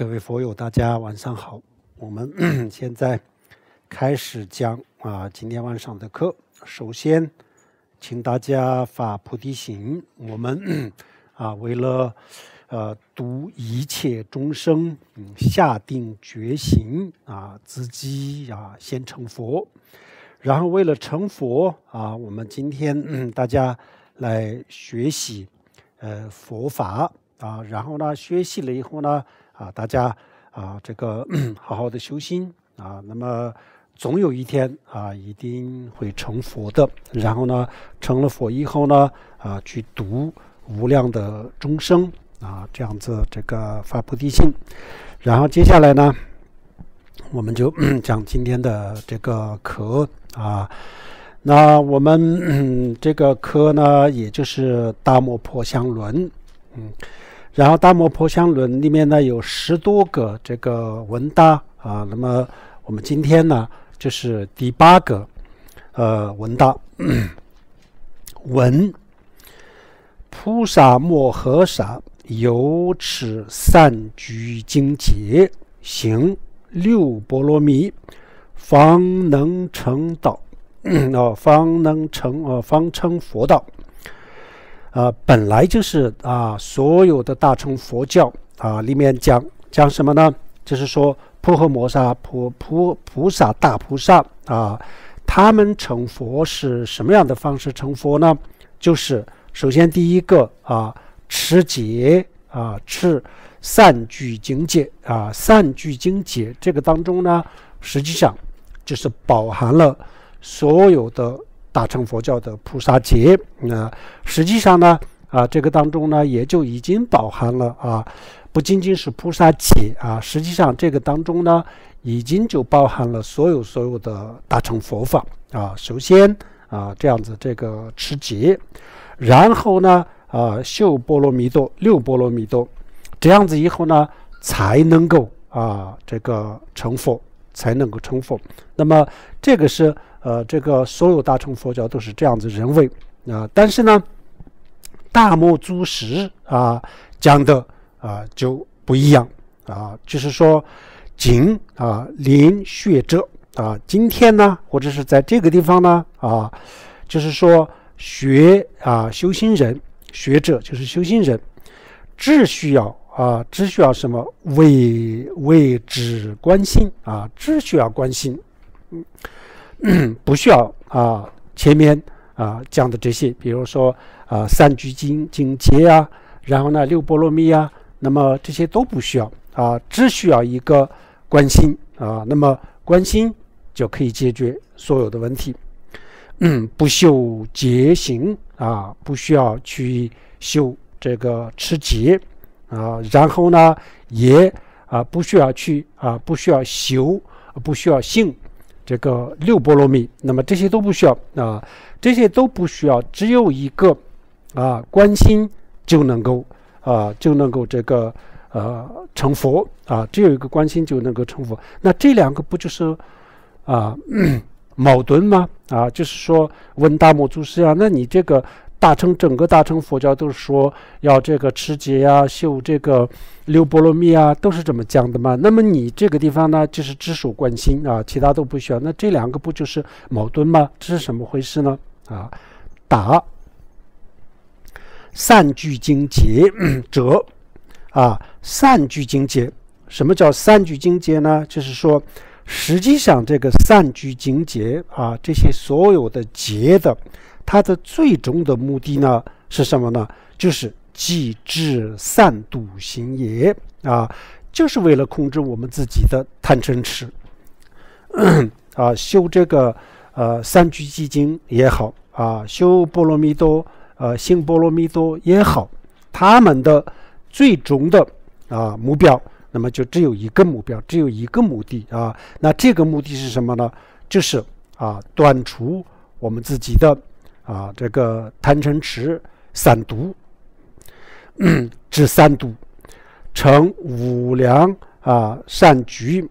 各位佛友，大家晚上好。我们 现在开始讲啊，今天晚上的课。首先，请大家发菩提心。我们 啊，为了呃，度一切众生，下定决心啊，自己啊，先成佛。然后为了成佛啊，我们今天 大家来学习呃佛法啊。然后呢，学习了以后呢。啊，大家啊，这个 好好的修心啊，那么总有一天啊，一定会成佛的。然后呢，成了佛以后呢，啊，去读无量的众生啊，这样子这个发菩提心。然后接下来呢，我们就 讲今天的这个课啊。那我们 这个科呢，也就是大漠破香轮，嗯。然后《大摩婆香轮里面呢有十多个这个文大啊，那么我们今天呢就是第八个呃文大 文，菩萨摩诃萨由此善居精劫，行六波罗蜜，方能成道 哦，方能成哦，方成佛道。啊，本来就是啊，所有的大乘佛教啊，里面讲讲什么呢？就是说，婆诃摩沙婆菩菩萨大菩萨啊，他们成佛是什么样的方式成佛呢？就是首先第一个啊，持戒啊，持善具精戒啊，善具精戒这个当中呢，实际上就是饱含了所有的。大乘佛教的菩萨节，那实际上呢，啊，这个当中呢，也就已经包含了啊，不仅仅是菩萨节啊，实际上这个当中呢，已经就包含了所有所有的大乘佛法啊。首先啊，这样子这个持戒，然后呢，啊，修波罗蜜多六波罗蜜多，这样子以后呢，才能够啊，这个成佛。才能够成佛，那么这个是呃，这个所有大乘佛教都是这样子认为啊。但是呢，大目祖师啊讲的啊就不一样啊，就是说，经啊，临学者啊，今天呢或者是在这个地方呢啊，就是说学啊，修心人学者就是修心人，只需要。啊，只需要什么？为为只关心啊，只需要关心，嗯，不需要啊。前面啊讲的这些，比如说啊三聚经经节啊，然后呢六波罗蜜啊，那么这些都不需要啊，只需要一个关心啊。那么关心就可以解决所有的问题。嗯，不修结行啊，不需要去修这个持节。啊，然后呢，也啊不需要去啊，不需要修，不需要行，这个六波罗蜜，那么这些都不需要啊，这些都不需要，只有一个啊关心就能够啊就能够这个呃成佛啊，只有一个关心就能够成佛，那这两个不就是啊 矛盾吗？啊，就是说文大目祖师啊，那你这个。大乘整个大乘佛教都是说要这个持戒呀、修这个六波罗蜜啊，都是这么讲的嘛。那么你这个地方呢，就是只守观心啊，其他都不需要。那这两个不就是矛盾吗？这是什么回事呢？啊，打善聚精结 者啊，善聚精结。什么叫善聚精结呢？就是说，实际上这个善聚精结啊，这些所有的结的。它的最终的目的呢是什么呢？就是即智善笃行也啊，就是为了控制我们自己的贪嗔痴。啊，修这个呃《三聚金也好啊，修《波罗蜜多》呃《新波罗蜜多》也好，他们的最终的啊目标，那么就只有一个目标，只有一个目的啊。那这个目的是什么呢？就是啊断除我们自己的。啊，这个贪嗔痴三毒，治三毒，成无量啊善局。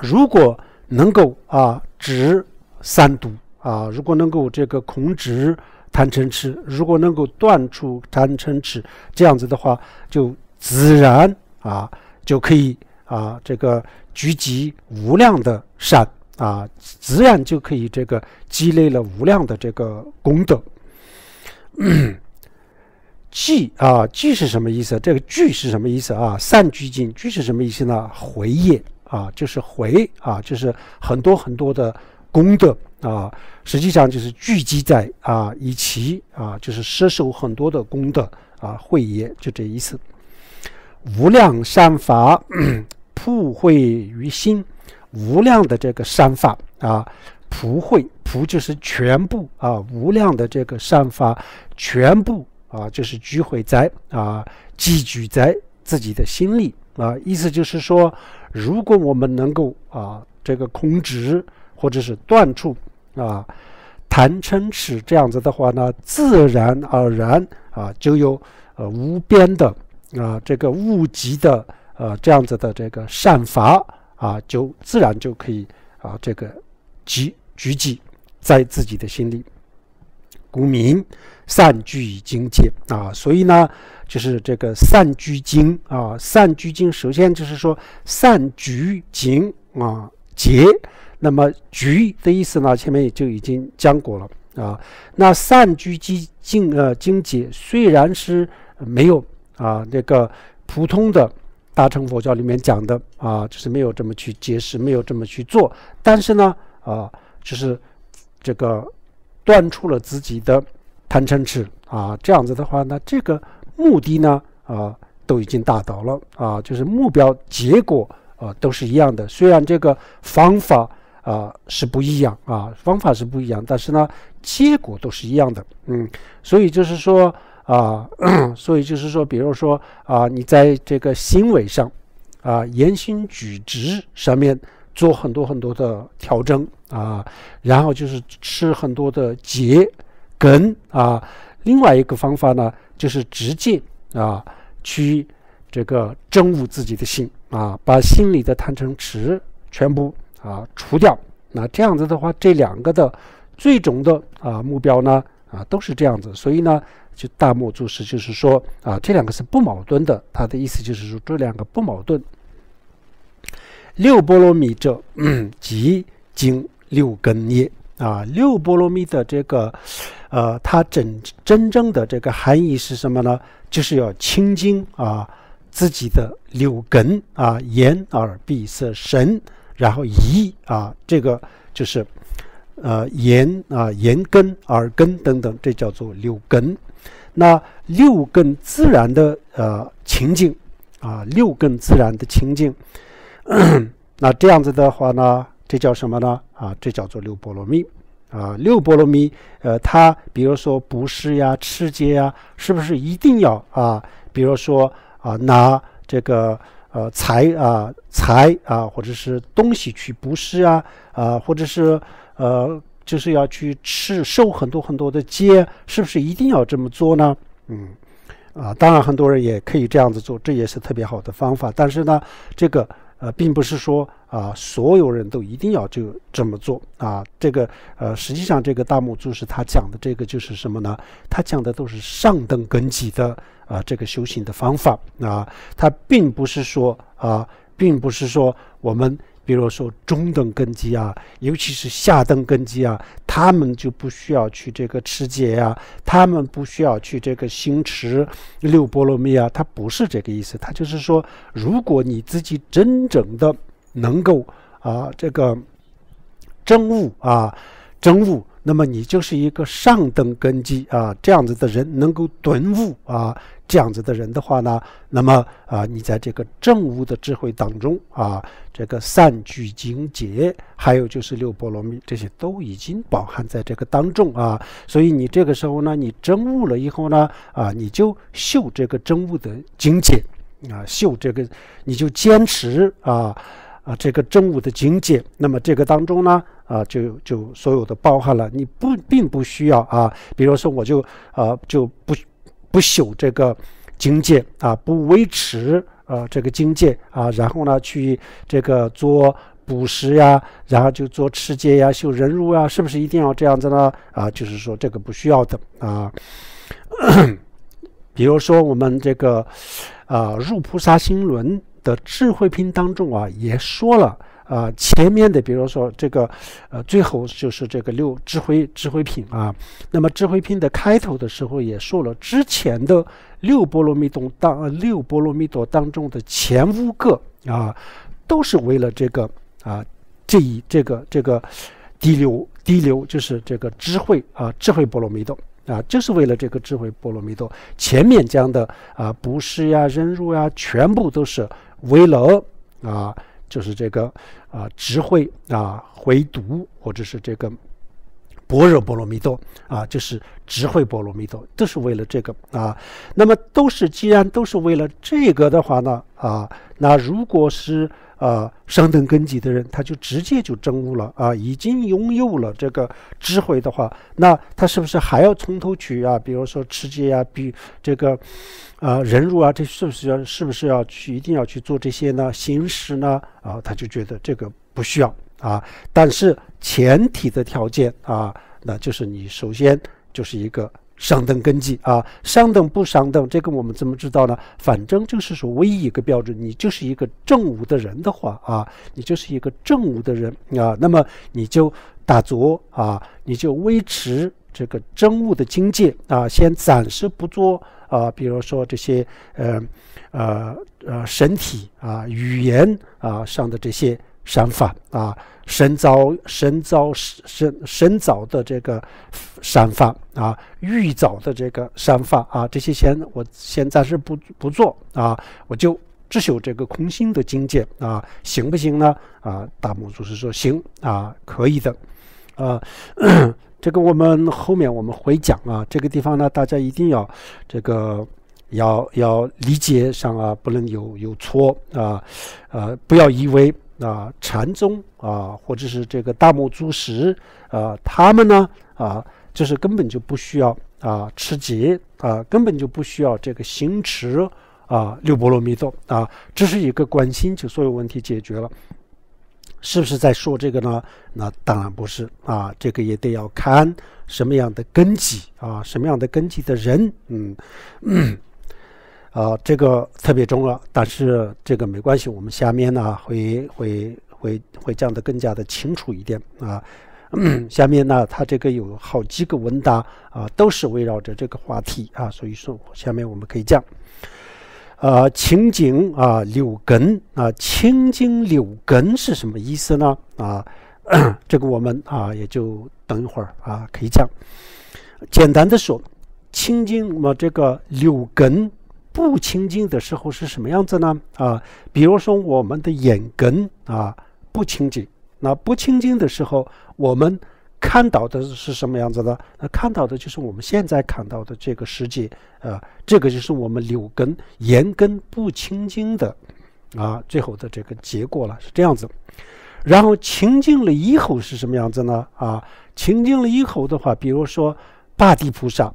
如果能够啊止三毒啊，如果能够这个控制贪嗔痴，如果能够断除贪嗔痴，这样子的话，就自然啊就可以啊这个聚集无量的善。啊，自然就可以这个积累了无量的这个功德。聚 啊，聚是什么意思？这个聚是什么意思啊？善聚尽，聚是什么意思呢？回也啊，就是回啊，就是很多很多的功德啊，实际上就是聚集在啊一起啊，就是施受很多的功德啊，会也就这意思。无量善法 普惠于心。无量的这个善法啊，普会普就是全部啊，无量的这个善法全部啊，就是聚会在啊积聚在自己的心里啊。意思就是说，如果我们能够啊，这个空执或者是断处啊，谈嗔痴这样子的话呢，自然而然啊，就有呃无边的啊这个物极的呃这样子的这个善法。啊，就自然就可以啊，这个集聚集在自己的心里，故名善聚经界啊。所以呢，就是这个散居经啊，散居经首先就是说散居经啊结，那么局的意思呢，前面也就已经讲过了啊。那散居基经呃经解虽然是没有啊那个普通的。大乘佛教里面讲的啊，就是没有这么去解释，没有这么去做。但是呢，啊，就是这个断出了自己的贪嗔痴啊，这样子的话，呢，这个目的呢，啊，都已经达到了啊，就是目标结果啊，都是一样的。虽然这个方法啊是不一样啊，方法是不一样，但是呢，结果都是一样的。嗯，所以就是说。啊，所以就是说，比如说啊，你在这个行为上，啊，言行举止上面做很多很多的调整啊，然后就是吃很多的节，根啊，另外一个方法呢就是直接啊去这个征悟自己的心啊，把心里的贪嗔痴全部啊除掉。那这样子的话，这两个的最终的啊目标呢？啊，都是这样子，所以呢，就大目注释就是说，啊，这两个是不矛盾的。他的意思就是说，这两个不矛盾。六波罗蜜者，即经六根业啊。六波罗蜜的这个，呃，它真真正的这个含义是什么呢？就是要清净啊自己的六根啊，眼耳鼻舌身，然后意啊，这个就是。呃，言啊，言根、耳根等等，这叫做六根。那六根自然的呃情境啊，六根自然的情境。那这样子的话呢，这叫什么呢？啊，这叫做六波罗蜜啊。六波罗蜜，呃，它比如说不是呀、持戒呀，是不是一定要啊？比如说啊，拿这个呃财啊财啊，或者是东西去布施啊啊，或者是。呃，就是要去吃受很多很多的戒，是不是一定要这么做呢？嗯，啊，当然很多人也可以这样子做，这也是特别好的方法。但是呢，这个呃，并不是说啊，所有人都一定要就这么做啊。这个呃，实际上这个大木住是他讲的这个就是什么呢？他讲的都是上等根基的啊，这个修行的方法啊，他并不是说啊，并不是说我们。比如说中等根基啊，尤其是下等根基啊，他们就不需要去这个持戒呀，他们不需要去这个行持六波罗蜜啊，他不是这个意思，他就是说，如果你自己真正的能够啊，这个真悟啊，真悟。那么你就是一个上等根基啊，这样子的人能够顿悟啊，这样子的人的话呢，那么啊，你在这个正悟的智慧当中啊，这个善聚精解，还有就是六波罗蜜，这些都已经包含在这个当中啊。所以你这个时候呢，你真悟了以后呢，啊，你就秀这个真悟的精解啊，秀这个，你就坚持啊。啊，这个正武的境界，那么这个当中呢，啊，就就所有的包含了，你不并不需要啊，比如说我就啊就不不修这个境界啊，不维持啊这个境界啊，然后呢去这个做捕食呀，然后就做吃戒呀，修忍辱啊，是不是一定要这样子呢？啊，就是说这个不需要的啊，比如说我们这个啊入菩萨心轮。的智慧品当中啊，也说了啊，前面的，比如说这个，呃，最后就是这个六智慧智慧品啊。那么智慧品的开头的时候也说了，之前的六波罗蜜多当六波罗蜜多当中的前五个啊，都是为了这个啊，这一这个这个滴流滴流就是这个智慧啊，智慧波罗蜜多。啊，就是为了这个智慧波罗蜜多，前面讲的啊，不是呀、忍辱呀，全部都是为了啊，就是这个啊，智慧啊，回读或者是这个般若波罗蜜多啊，就是智慧波罗蜜多，都是为了这个啊。那么都是，既然都是为了这个的话呢，啊，那如果是。啊，上等根基的人，他就直接就证悟了啊！已经拥有了这个智慧的话，那他是不是还要从头去啊？比如说持戒啊，比这个，呃，忍辱啊，这是不是要是不是要去一定要去做这些呢？行持呢？啊，他就觉得这个不需要啊。但是前提的条件啊，那就是你首先就是一个。上等根基啊，上等不上等，这个我们怎么知道呢？反正就是说，唯一一个标准，你就是一个正悟的人的话啊，你就是一个正悟的人啊，那么你就打坐啊，你就维持这个真悟的境界啊，先暂时不做啊，比如说这些呃，呃呃身体啊、语言啊上的这些。山法啊，神造神造神神造的这个山法啊，预造的这个山法啊，这些钱我先暂时不不做啊，我就只修这个空心的境界啊，行不行呢？啊，大魔祖师说行啊，可以的，啊。这个我们后面我们会讲啊，这个地方呢，大家一定要这个要要理解上啊，不能有有错啊，呃，不要以为。啊，禅宗啊，或者是这个大木珠石啊，他们呢啊，就是根本就不需要啊吃戒啊，根本就不需要这个行持啊六波罗蜜多啊，只是一个关心就所有问题解决了，是不是在说这个呢？那当然不是啊，这个也得要看什么样的根基啊，什么样的根基的人，嗯嗯。啊，这个特别重要，但是这个没关系，我们下面呢会会会会讲的更加的清楚一点啊。下面呢，它这个有好几个问答啊，都是围绕着这个话题啊，所以说下面我们可以讲。呃，青茎啊，柳根啊，青筋柳根是什么意思呢？啊，这个我们啊，也就等一会儿啊，可以讲。简单的说，青筋，嘛，这个柳根。不清净的时候是什么样子呢？啊，比如说我们的眼根啊不清净，那不清净的时候，我们看到的是什么样子呢？那看到的就是我们现在看到的这个世界，啊，这个就是我们柳根眼根不清净的啊最后的这个结果了，是这样子。然后清净了以后是什么样子呢？啊，清净了以后的话，比如说大地菩萨。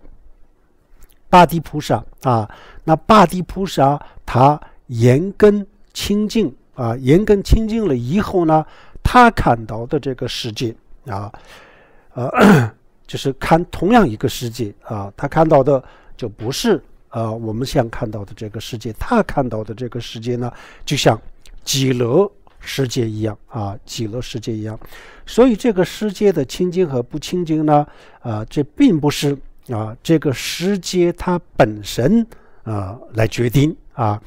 跋地菩萨啊，那跋地菩萨他眼根清净啊，眼根清净了以后呢，他看到的这个世界啊，呃，就是看同样一个世界啊，他看到的就不是呃我们现看到的这个世界，他看到的这个世界呢，就像极乐世界一样啊，极乐世界一样，所以这个世界的清净和不清净呢，啊，这并不是。啊，这个时节它本身啊来决定啊，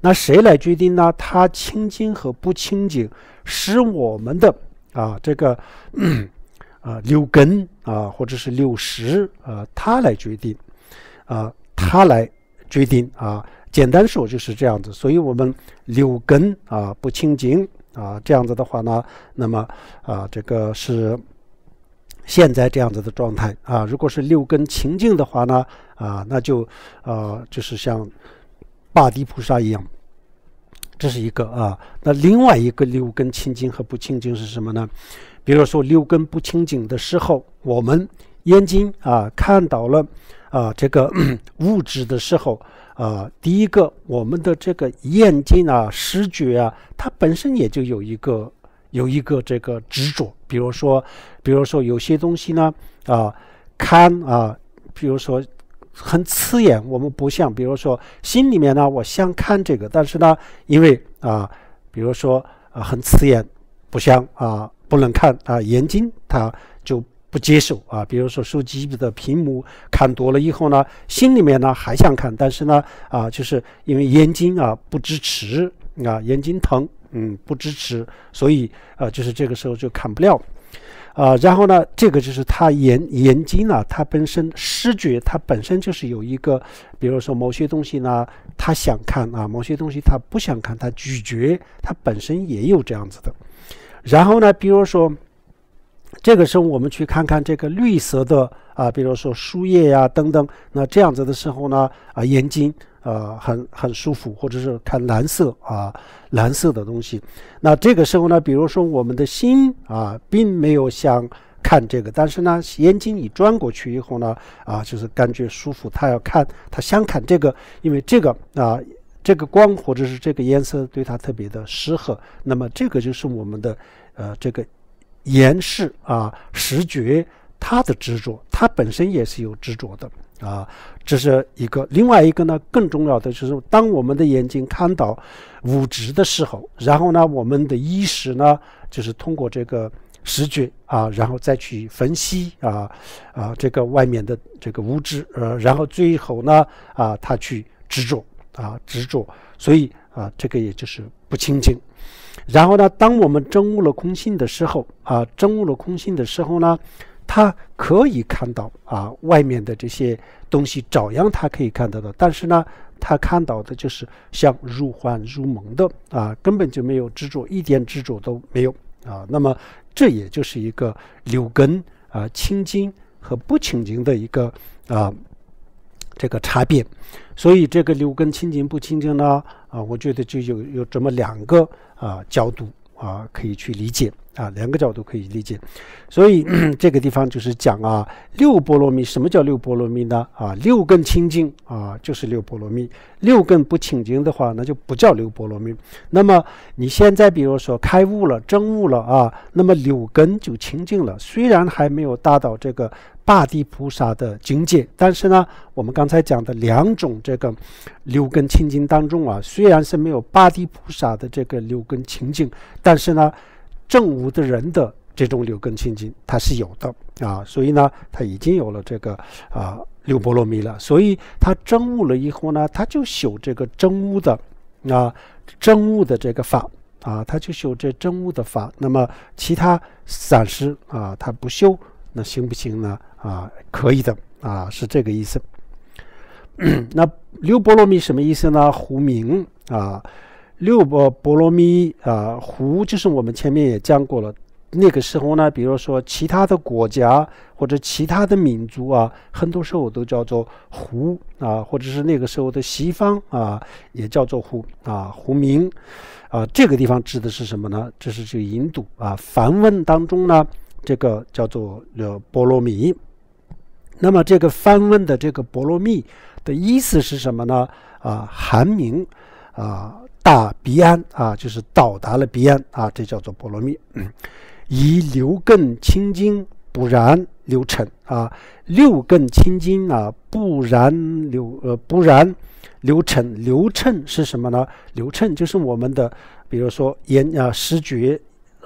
那谁来决定呢？它清净和不清净是我们的啊这个 啊六根啊或者是六识啊它来决定啊，它来决定啊，简单说就是这样子，所以我们六根啊不清净啊这样子的话呢，那么啊这个是。现在这样子的状态啊，如果是六根清净的话呢，啊，那就呃，就是像，大地菩萨一样，这是一个啊。那另外一个六根清净和不清净是什么呢？比如说六根不清净的时候，我们眼睛啊看到了啊这个 物质的时候啊，第一个我们的这个眼睛啊、视觉啊，它本身也就有一个。有一个这个执着，比如说，比如说有些东西呢，啊，看啊，比如说很刺眼，我们不像，比如说心里面呢，我想看这个，但是呢，因为啊，比如说啊很刺眼，不像啊，不能看啊，眼睛它就不接受啊，比如说手机的屏幕看多了以后呢，心里面呢还想看，但是呢啊，就是因为眼睛啊不支持啊，眼睛疼。嗯，不支持，所以呃，就是这个时候就看不了，啊，然后呢，这个就是他眼眼睛呢，他本身视觉，它本身就是有一个，比如说某些东西呢，他想看啊，某些东西他不想看，他咀嚼，它本身也有这样子的，然后呢，比如说。这个时候我们去看看这个绿色的啊，比如说树叶呀，等等。那这样子的时候呢，啊，眼睛啊很很舒服，或者是看蓝色啊，蓝色的东西。那这个时候呢，比如说我们的心啊，并没有想看这个，但是呢，眼睛一转过去以后呢，啊，就是感觉舒服。他要看，他想看这个，因为这个啊，这个光或者是这个颜色对他特别的适合。那么这个就是我们的呃这个。言视啊，实觉，他的执着，他本身也是有执着的啊，这是一个。另外一个呢，更重要的就是，当我们的眼睛看到物质的时候，然后呢，我们的意识呢，就是通过这个视觉啊，然后再去分析啊啊，这个外面的这个物质，呃，然后最后呢，啊，他去执着啊，执着，所以啊，这个也就是不清净。然后呢？当我们证悟了空性的时候，啊，证悟了空性的时候呢，他可以看到啊，外面的这些东西照样他可以看到的。但是呢，他看到的就是像如幻如梦的啊，根本就没有执着，一点执着都没有啊。那么，这也就是一个六根啊清净和不清净的一个啊这个差别。所以，这个六根清净不清净呢？啊，我觉得就有有这么两个。啊，角度啊，可以去理解。啊，两个角度可以理解，所以 这个地方就是讲啊，六波罗蜜，什么叫六波罗蜜呢？啊，六根清净啊，就是六波罗蜜。六根不清净的话，那就不叫六波罗蜜。那么你现在比如说开悟了、证悟了啊，那么六根就清净了。虽然还没有达到这个八地菩萨的境界，但是呢，我们刚才讲的两种这个六根清净当中啊，虽然是没有八地菩萨的这个六根清净，但是呢。正悟的人的这种六根清净，他是有的啊，所以呢，他已经有了这个啊六波罗蜜了，所以他正悟了以后呢，他就修这个正悟的啊正悟的这个法啊，他就修这正悟的法。那么其他散失啊，他不修，那行不行呢？啊，可以的啊，是这个意思。那六波罗蜜什么意思呢？胡名啊。六波波罗蜜啊，胡就是我们前面也讲过了。那个时候呢，比如说其他的国家或者其他的民族啊，很多时候都叫做胡啊，或者是那个时候的西方啊，也叫做胡啊，胡名啊。这个地方指的是什么呢？这是这个印度啊，梵文当中呢，这个叫做呃波罗蜜。那么这个梵文的这个波罗蜜的意思是什么呢？啊，寒名啊。大鼻安啊，就是到达了鼻安啊，这叫做波罗蜜。以六根清净，不然六尘啊。六根清净啊，不然六呃不然六尘。六尘是什么呢？六尘就是我们的，比如说眼啊视觉，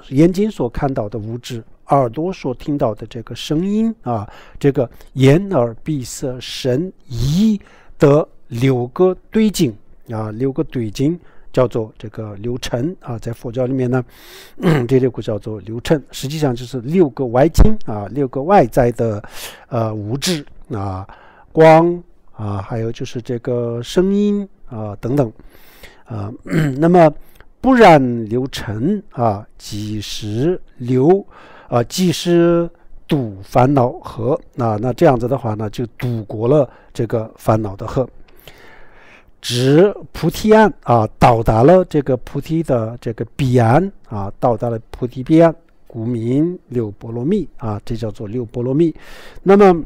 眼睛所看到的物质，耳朵所听到的这个声音啊，这个眼耳鼻舌身意的六个对境啊，六个对境。叫做这个流程啊，在佛教里面呢，这 六个叫做流程，实际上就是六个外境啊，六个外在的呃物质啊、光啊，还有就是这个声音啊等等啊。那么不染流程啊，即时流啊，即是堵烦恼河啊，那这样子的话呢，就堵过了这个烦恼的河。直菩提岸啊，到达了这个菩提的这个彼岸啊，到达了菩提彼岸，古名六波罗蜜啊，这叫做六波罗蜜。那么，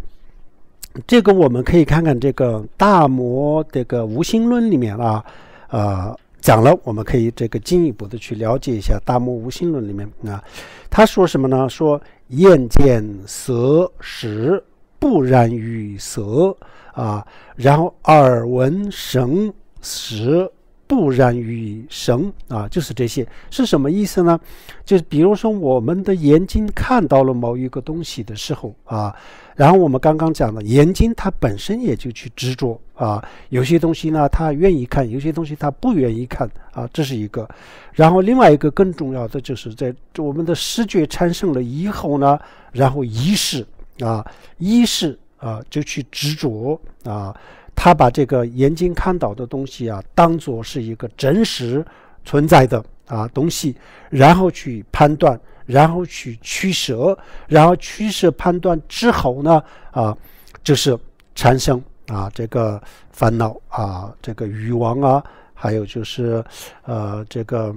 这个我们可以看看这个大摩这个无心论里面啊，呃，讲了，我们可以这个进一步的去了解一下大摩无心论里面啊，他说什么呢？说眼见色时，不染于色。啊，然后耳闻神识不染于神啊，就是这些是什么意思呢？就比如说我们的眼睛看到了某一个东西的时候啊，然后我们刚刚讲了眼睛它本身也就去执着啊，有些东西呢它愿意看，有些东西它不愿意看啊，这是一个。然后另外一个更重要的就是在我们的视觉产生了以后呢，然后意识啊，意识啊，就去执着啊，他把这个眼睛看到的东西啊，当做是一个真实存在的啊东西，然后去判断，然后去取舍，然后取舍判断之后呢，啊，就是产生啊这个烦恼啊，这个欲望啊，还有就是，呃，这个，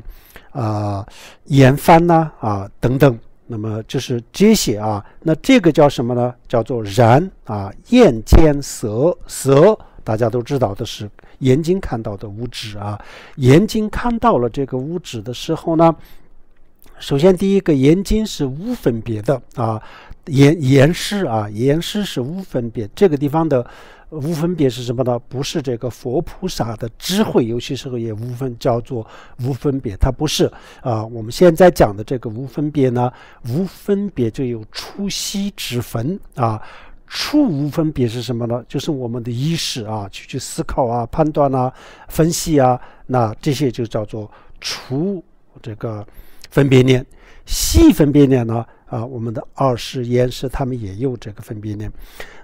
啊，言烦呐，啊等等。那么这是鸡血啊，那这个叫什么呢？叫做“然”啊，眼间舌舌，大家都知道的是眼睛看到的物质啊。眼睛看到了这个物质的时候呢，首先第一个，眼睛是无分别的啊，眼眼视啊，眼视是无分别，这个地方的。无分别是什么呢？不是这个佛菩萨的智慧，有些时候也无分，叫做无分别，它不是啊。我们现在讲的这个无分别呢，无分别就有初细之分啊。初无分别是什么呢？就是我们的意识啊，去去思考啊、判断啊、分析啊，那这些就叫做初这个分别念。细分别念呢？啊，我们的二世、三师他们也有这个分别念。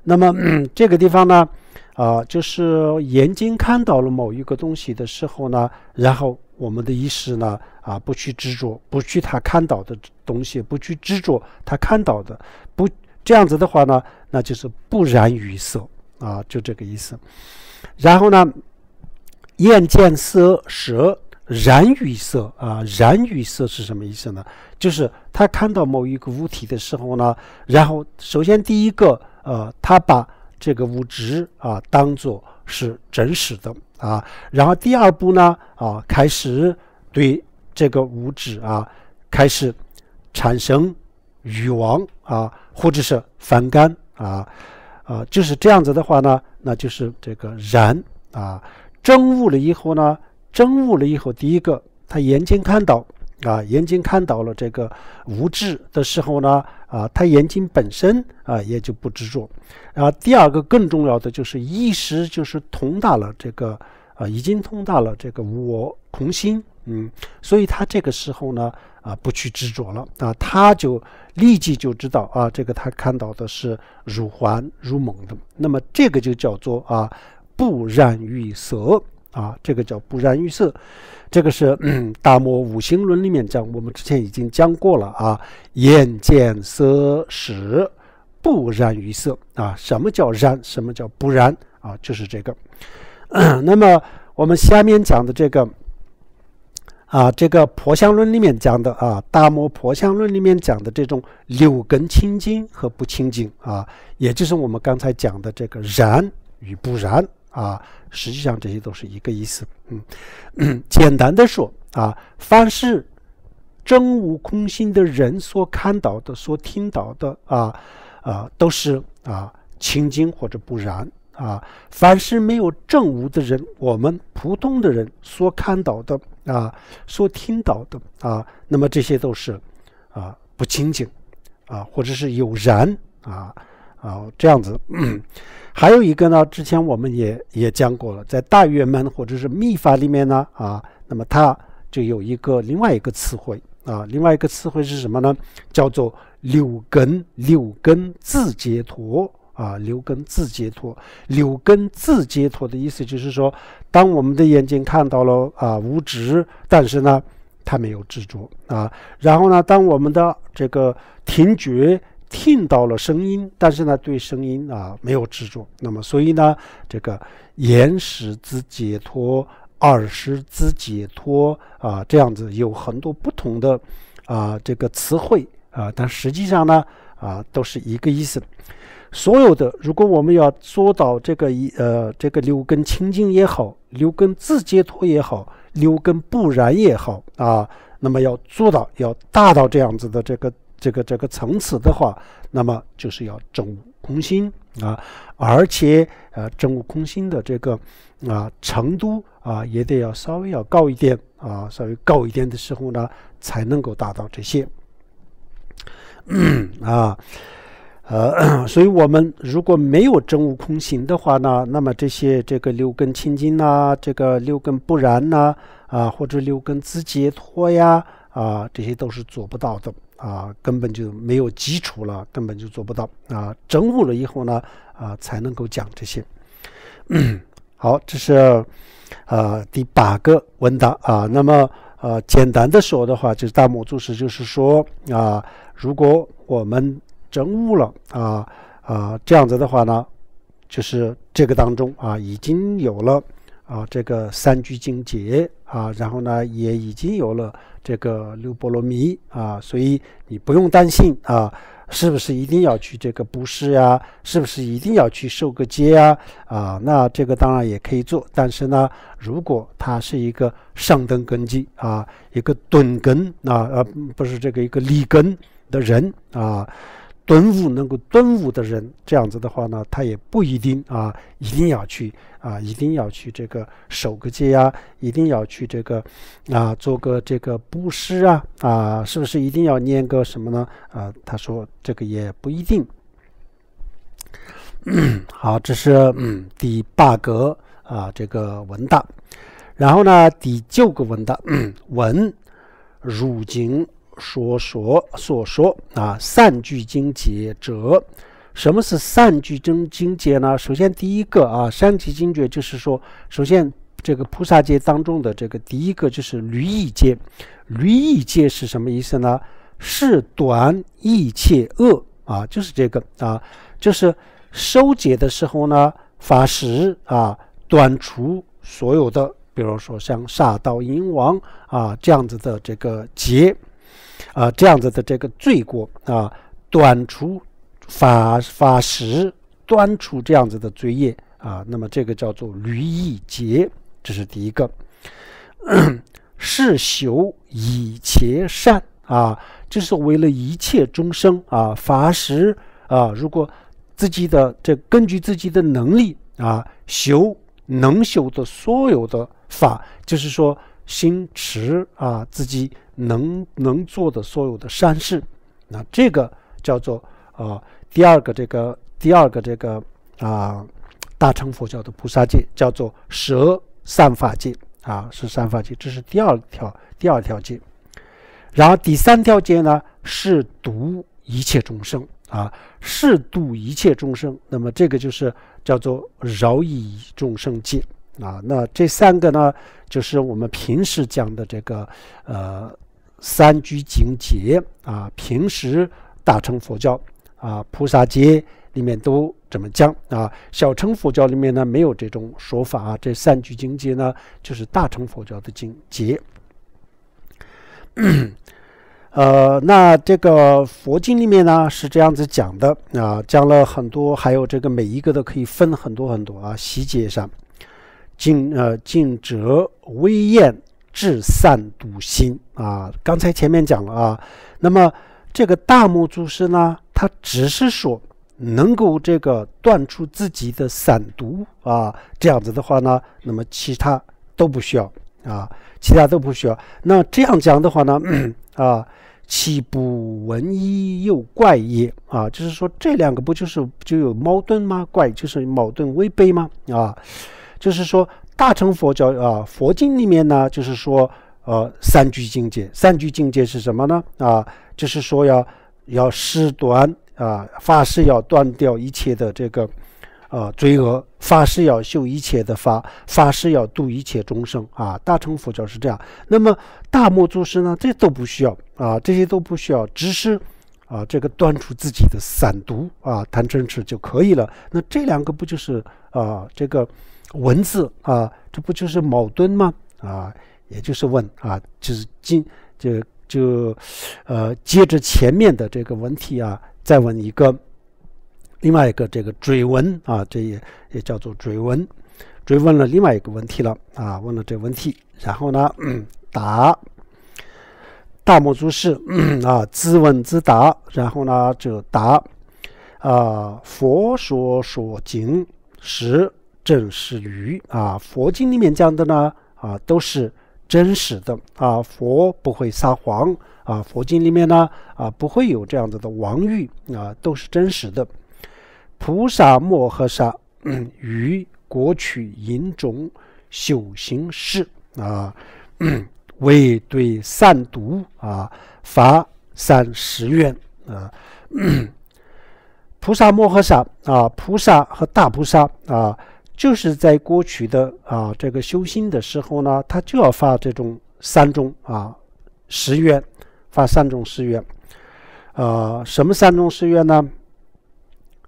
那么这个地方呢，啊，就是眼睛看到了某一个东西的时候呢，然后我们的意识呢，啊，不去执着，不去他看到的东西，不去执着他看到的，不这样子的话呢，那就是不染于色啊，就这个意思。然后呢，眼见色，舌然与色啊，然与色是什么意思呢？就是他看到某一个物体的时候呢，然后首先第一个呃，他把这个物质啊当做是真实的啊，然后第二步呢啊，开始对这个物质啊开始产生欲望啊，或者是反感啊，啊，就是这样子的话呢，那就是这个然啊，争悟了以后呢。真悟了以后，第一个，他眼睛看到啊，眼睛看到了这个无质的时候呢，啊，他眼睛本身啊也就不执着。啊，第二个，更重要的就是意识就是通达了这个啊，已经通达了这个我空心，嗯，所以他这个时候呢啊，不去执着了啊，他就立即就知道啊，这个他看到的是如幻如梦的，那么这个就叫做啊不染于色。啊，这个叫不染于色，这个是大摩五行论里面讲，我们之前已经讲过了啊。眼见色时，不染于色啊。什么叫染？什么叫不染？啊，就是这个。那么我们下面讲的这个，啊，这个婆相论里面讲的啊，大摩婆相论里面讲的这种六根清净和不清净啊，也就是我们刚才讲的这个染与不染。啊，实际上这些都是一个意思。嗯，简单的说啊，凡是真无空心的人所看到的、所听到的啊啊，都是啊清净或者不然啊；凡是没有正无的人，我们普通的人所看到的啊、所听到的啊，那么这些都是啊不清净啊，或者是有然啊啊这样子。还有一个呢，之前我们也也讲过了，在大圆满或者是密法里面呢，啊，那么它就有一个另外一个词汇啊，另外一个词汇是什么呢？叫做“柳根”，“柳根自解脱”啊，“柳根自解脱”。“柳根自解脱”的意思就是说，当我们的眼睛看到了啊无执，但是呢，它没有执着啊。然后呢，当我们的这个听觉。听到了声音，但是呢，对声音啊没有执着，那么所以呢，这个眼识之解脱、耳识之解脱啊，这样子有很多不同的啊这个词汇啊，但实际上呢啊都是一个意思。所有的，如果我们要做到这个一呃这个六根清净也好，六根自解脱也好，六根不染也好啊，那么要做到要达到这样子的这个。这个这个层次的话，那么就是要真空心啊，而且呃真空心的这个啊程度啊也得要稍微要高一点啊，稍微高一点的时候呢，才能够达到这些 啊呃，所以我们如果没有真悟空行的话呢，那么这些这个六根清净呐，这个六根不染呐啊，或者六根自解脱呀啊，这些都是做不到的。啊，根本就没有基础了，根本就做不到啊！整悟了以后呢，啊，才能够讲这些。好，这是呃第八个文档啊。那么呃，简单的说的话，就是大魔祖师就是说啊，如果我们整悟了啊啊这样子的话呢，就是这个当中啊，已经有了啊这个三聚境界啊，然后呢，也已经有了。这个六波罗蜜啊，所以你不用担心啊，是不是一定要去这个布施呀？是不是一定要去受个戒呀？啊，那这个当然也可以做，但是呢，如果他是一个上等根基啊，一个钝根啊，呃，不是这个一个立根的人啊。顿悟能够顿悟的人，这样子的话呢，他也不一定啊，一定要去啊，一定要去这个守个戒啊，一定要去这个啊，做个这个布施啊，啊，是不是一定要念个什么呢？啊，他说这个也不一定。好，这是嗯第八个啊这个文档，然后呢第九个文档文汝经。说说所说啊，善聚精结者，什么是善聚真精结呢？首先第一个啊，善聚精结就是说，首先这个菩萨界当中的这个第一个就是驴意界，驴意界是什么意思呢？是短意切恶啊，就是这个啊，就是收解的时候呢，法时啊，短除所有的，比如说像煞盗淫王啊这样子的这个劫。啊，这样子的这个罪过啊，短除，法法时，端除这样子的罪业啊，那么这个叫做屡易节，这是第一个。是修以切善啊，这是为了一切众生啊，法时啊，如果自己的这根据自己的能力啊，修能修的所有的法，就是说心持啊自己。能能做的所有的善事，那这个叫做呃第二个这个第二个这个啊大乘佛教的菩萨戒叫做舍三法戒啊是三法戒，这是第二条第二条戒。然后第三条戒呢是度一切众生啊，是度一切众生。那么这个就是叫做饶益众生戒啊。那这三个呢就是我们平时讲的这个呃。三居境界啊，平时大乘佛教啊，菩萨界里面都这么讲啊。小乘佛教里面呢，没有这种说法啊。这三居境界呢，就是大乘佛教的境界。呃，那这个佛经里面呢，是这样子讲的啊，讲了很多，还有这个每一个都可以分很多很多啊，细节上，净呃净者微验。至散笃心啊，刚才前面讲了啊，那么这个大目祖师呢，他只是说能够这个断出自己的散毒啊，这样子的话呢，那么其他都不需要啊，其他都不需要。那这样讲的话呢，啊，岂不闻一又怪也啊？就是说这两个不就是就有矛盾吗？怪就是矛盾违背吗？啊，就是说。大乘佛教啊，佛经里面呢，就是说，呃，三聚境界，三聚境界是什么呢？啊，就是说要要施断啊，发誓要断掉一切的这个啊罪恶，发誓要修一切的法，发誓要度一切众生啊。大乘佛教是这样。那么大漠祖师呢，这都不需要啊，这些都不需要，只是啊，这个断除自己的散毒啊，贪嗔痴就可以了。那这两个不就是啊，这个？文字啊，这不就是矛盾吗？啊，也就是问啊，就是今，就就，呃，接着前面的这个问题啊，再问一个另外一个这个追问啊，这也也叫做追问，追问了另外一个问题了啊，问了这个问题，然后呢答，大魔祖师 啊，自问自答，然后呢就答啊，佛说所经时正是鱼啊！佛经里面讲的呢啊，都是真实的啊。佛不会撒谎啊。佛经里面呢啊，不会有这样子的妄语啊，都是真实的。菩萨摩诃萨于国取银种修行事啊，为对善毒啊罚三十愿啊。菩萨摩诃萨啊，菩萨和大菩萨啊。就是在过去的啊，这个修心的时候呢，他就要发这种三种啊、十愿，发三种十愿。呃，什么三种十愿呢？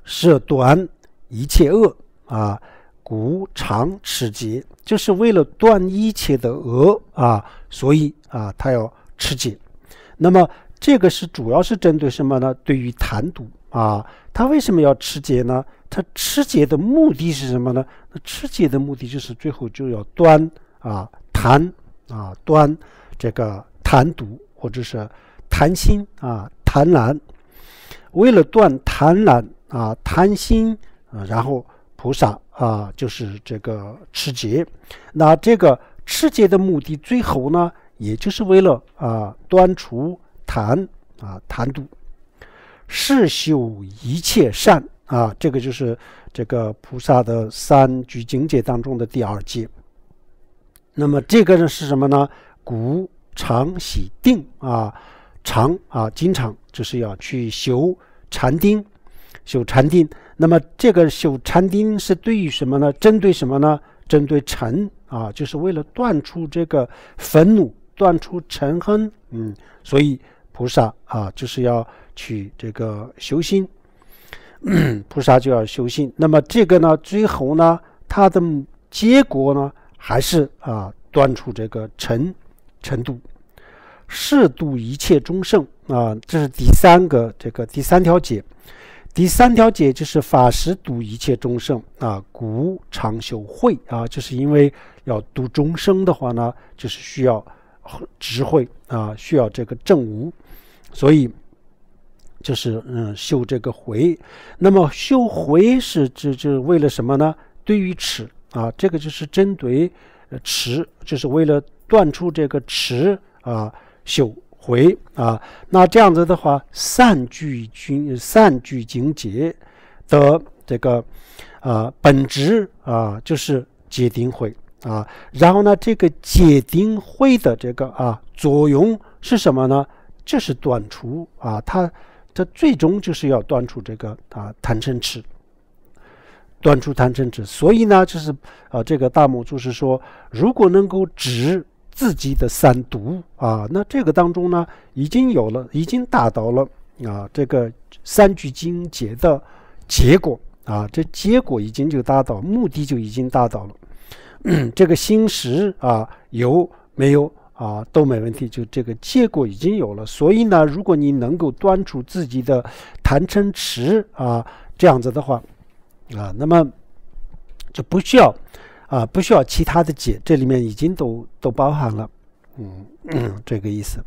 是断一切恶啊，故常持戒，就是为了断一切的恶啊，所以啊，他要持戒。那么这个是主要是针对什么呢？对于贪毒。啊，他为什么要持戒呢？他持戒的目的是什么呢？那持戒的目的就是最后就要端啊痰啊端这个痰毒或者是谈心啊贪婪。为了断贪婪啊贪心，啊，然后菩萨啊就是这个持戒。那这个持戒的目的最后呢，也就是为了啊断除贪啊贪毒。是修一切善啊，这个就是这个菩萨的三聚境界当中的第二戒。那么这个呢是什么呢？古常喜定啊，常啊，经常就是要去修禅定，修禅定。那么这个修禅定是对于什么呢？针对什么呢？针对尘啊，就是为了断出这个愤怒，断出尘恨。嗯，所以菩萨啊，就是要。去这个修心，菩萨就要修心。那么这个呢，最后呢，它的结果呢，还是啊，断除这个尘，尘度，是度一切众生啊。这是第三个这个第三条解。第三条解就是法师度一切众生啊，故常修慧啊，就是因为要度众生的话呢，就是需要智慧啊，需要这个正无，所以。就是嗯，修这个回，那么修回是这就是为了什么呢？对于持啊，这个就是针对持，就是为了断除这个持啊，修回啊。那这样子的话，散聚经散聚经解的这个呃本质啊，就是解定会啊。然后呢，这个解定会的这个啊作用是什么呢？这是断除啊，它。它最终就是要端出这个啊贪嗔痴，端出贪嗔痴，所以呢，就是啊这个大目就是说，如果能够止自己的三毒啊，那这个当中呢，已经有了，已经达到了啊这个三聚精戒的结果啊，这结果已经就达到，目的就已经达到了，这个心识啊有没有？啊，都没问题，就这个结果已经有了。所以呢，如果你能够端出自己的坛城池啊，这样子的话，啊，那么就不需要啊，不需要其他的解，这里面已经都都包含了，嗯，这个意思。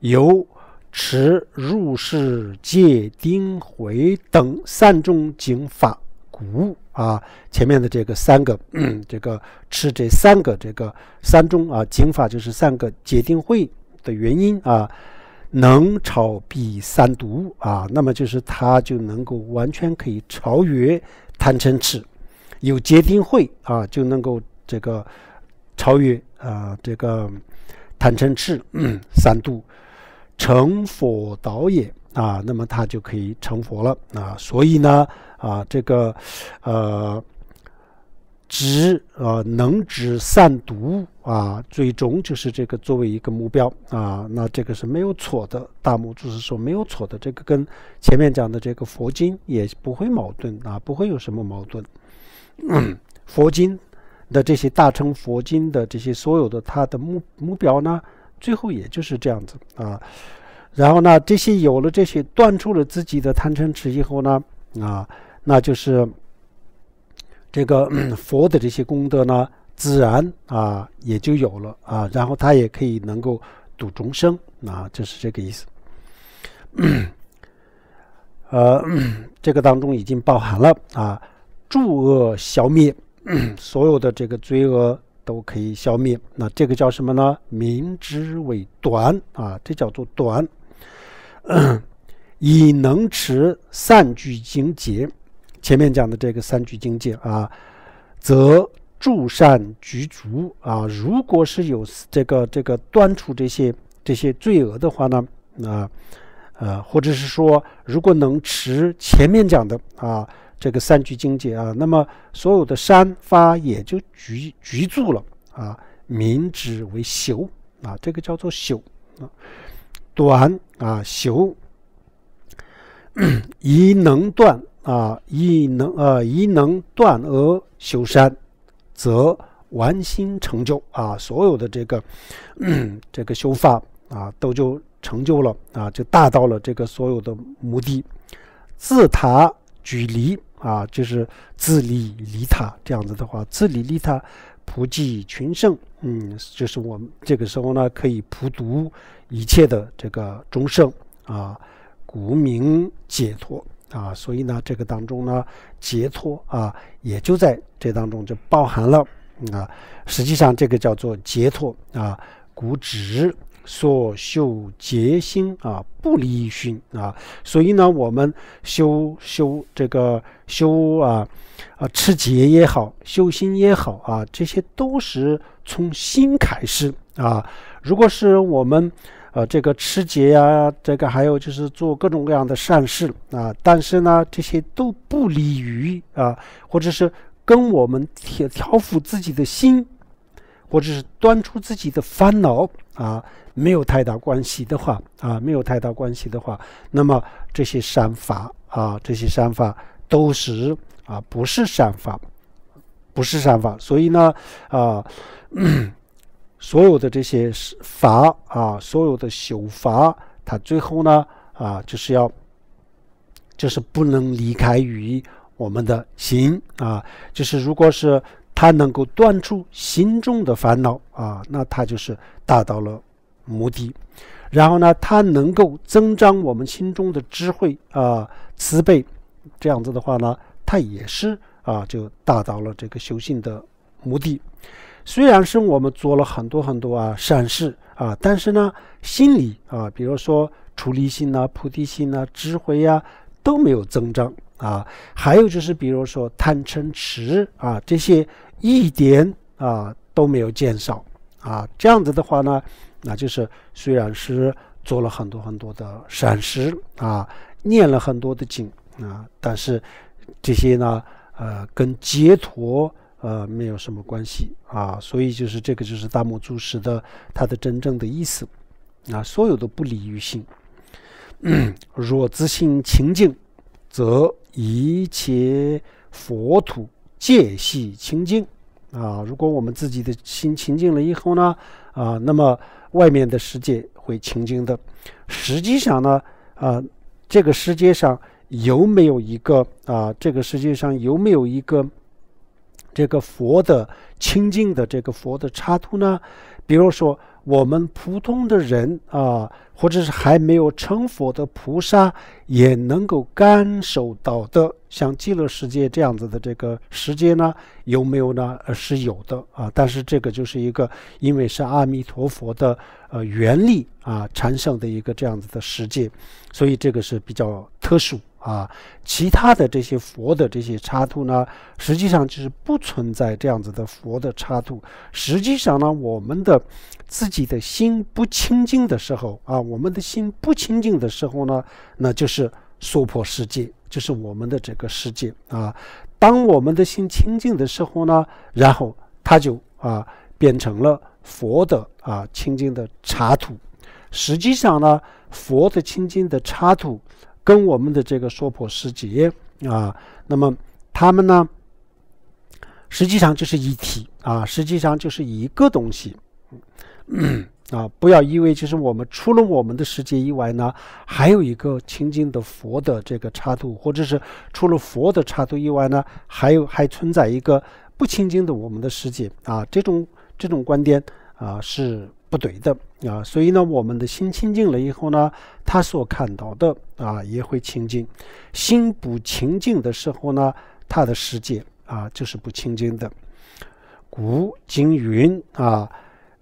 由持入世界丁回等三种经法故。啊，前面的这个三个，这个持这三个这个三中啊，经法就是三个结定会的原因啊，能超必三毒啊，那么就是他就能够完全可以超越贪嗔痴，有结定会啊，就能够这个超越啊这个贪嗔痴 三毒，成佛道也啊，那么他就可以成佛了啊，所以呢。啊，这个，呃，知，啊，能止散毒啊，最终就是这个作为一个目标啊，那这个是没有错的，大母就是说没有错的，这个跟前面讲的这个佛经也不会矛盾啊，不会有什么矛盾。佛经的这些大乘佛经的这些所有的它的目目标呢，最后也就是这样子啊。然后呢，这些有了这些断出了自己的贪嗔痴以后呢，啊。那就是这个 佛的这些功德呢，自然啊也就有了啊。然后他也可以能够度众生啊，就是这个意思。呃，这个当中已经包含了啊，诸恶消灭，所有的这个罪恶都可以消灭。那这个叫什么呢？明之为短啊，这叫做嗯、以能持善聚精结。前面讲的这个三聚境界啊，则住善居足啊，如果是有这个这个断除这些这些罪恶的话呢，啊，呃，或者是说，如果能持前面讲的啊，这个三聚境界啊，那么所有的山发也就居居住了啊，民之为修啊，这个叫做修短啊，修以能断。啊，以能呃，以能断恶修善，则完心成就啊。所有的这个 这个修法啊，都就成就了啊，就达到了这个所有的目的。自他举离啊，就是自利利他这样子的话，自利利他普济群圣，嗯，就是我们这个时候呢，可以普度一切的这个众生啊，无名解脱。啊，所以呢，这个当中呢，解脱啊，也就在这当中就包含了啊。实际上，这个叫做解脱啊，故止所修结心啊，不离心啊。所以呢，我们修修这个修啊啊，持戒也好，修心也好啊，这些都是从心开始啊。如果是我们。呃，这个吃节呀，这个还有就是做各种各样的善事啊，但是呢，这些都不利于啊，或者是跟我们调调伏自己的心，或者是端出自己的烦恼啊，没有太大关系的话啊，没有太大关系的话，那么这些善法啊，这些善法都是啊，不是善法，不是善法，所以呢，啊。嗯 所有的这些法啊，所有的修法，它最后呢啊，就是要，就是不能离开于我们的心啊。就是如果是他能够断除心中的烦恼啊，那他就是达到了目的。然后呢，他能够增长我们心中的智慧啊、慈悲，这样子的话呢，他也是啊，就达到了这个修行的目的。虽然是我们做了很多很多啊善事啊，但是呢，心里啊，比如说出离心呐、菩提心呐、智慧呀，都没有增长啊。还有就是，比如说贪嗔痴啊，这些一点啊都没有减少啊。这样子的话呢，那就是虽然是做了很多很多的善事啊，念了很多的经啊，但是这些呢，呃，跟解脱。呃，没有什么关系啊，所以就是这个，就是大梦注石的它的真正的意思，啊，所有的不离于心。若自心清净，则一切佛土皆系清净啊。如果我们自己的心清净了以后呢，啊，那么外面的世界会清净的。实际上呢，啊，这个世界上有没有一个啊，这个世界上有没有一个？这个佛的清净的这个佛的插图呢，比如说我们普通的人啊，或者是还没有成佛的菩萨，也能够感受到的，像极乐世界这样子的这个世界呢，有没有呢？呃，是有的啊，但是这个就是一个因为是阿弥陀佛的呃原力啊产生的一个这样子的世界，所以这个是比较特殊。啊，其他的这些佛的这些插图呢，实际上就是不存在这样子的佛的插图。实际上呢，我们的自己的心不清净的时候啊，我们的心不清净的时候呢，那就是娑婆世界，就是我们的这个世界啊。当我们的心清净的时候呢，然后它就啊变成了佛的啊清净的插图。实际上呢，佛的清净的插图跟我们的这个娑婆世界啊，那么他们呢，实际上就是一体啊，实际上就是一个东西，啊，不要以为就是我们除了我们的世界以外呢，还有一个清净的佛的这个插图，或者是除了佛的插图以外呢，还有还存在一个不清净的我们的世界啊，这种这种观点啊是。不对的啊，所以呢，我们的心清净了以后呢，他所看到的啊也会清净。心不清净的时候呢，他的世界啊就是不清净的。古经云啊：“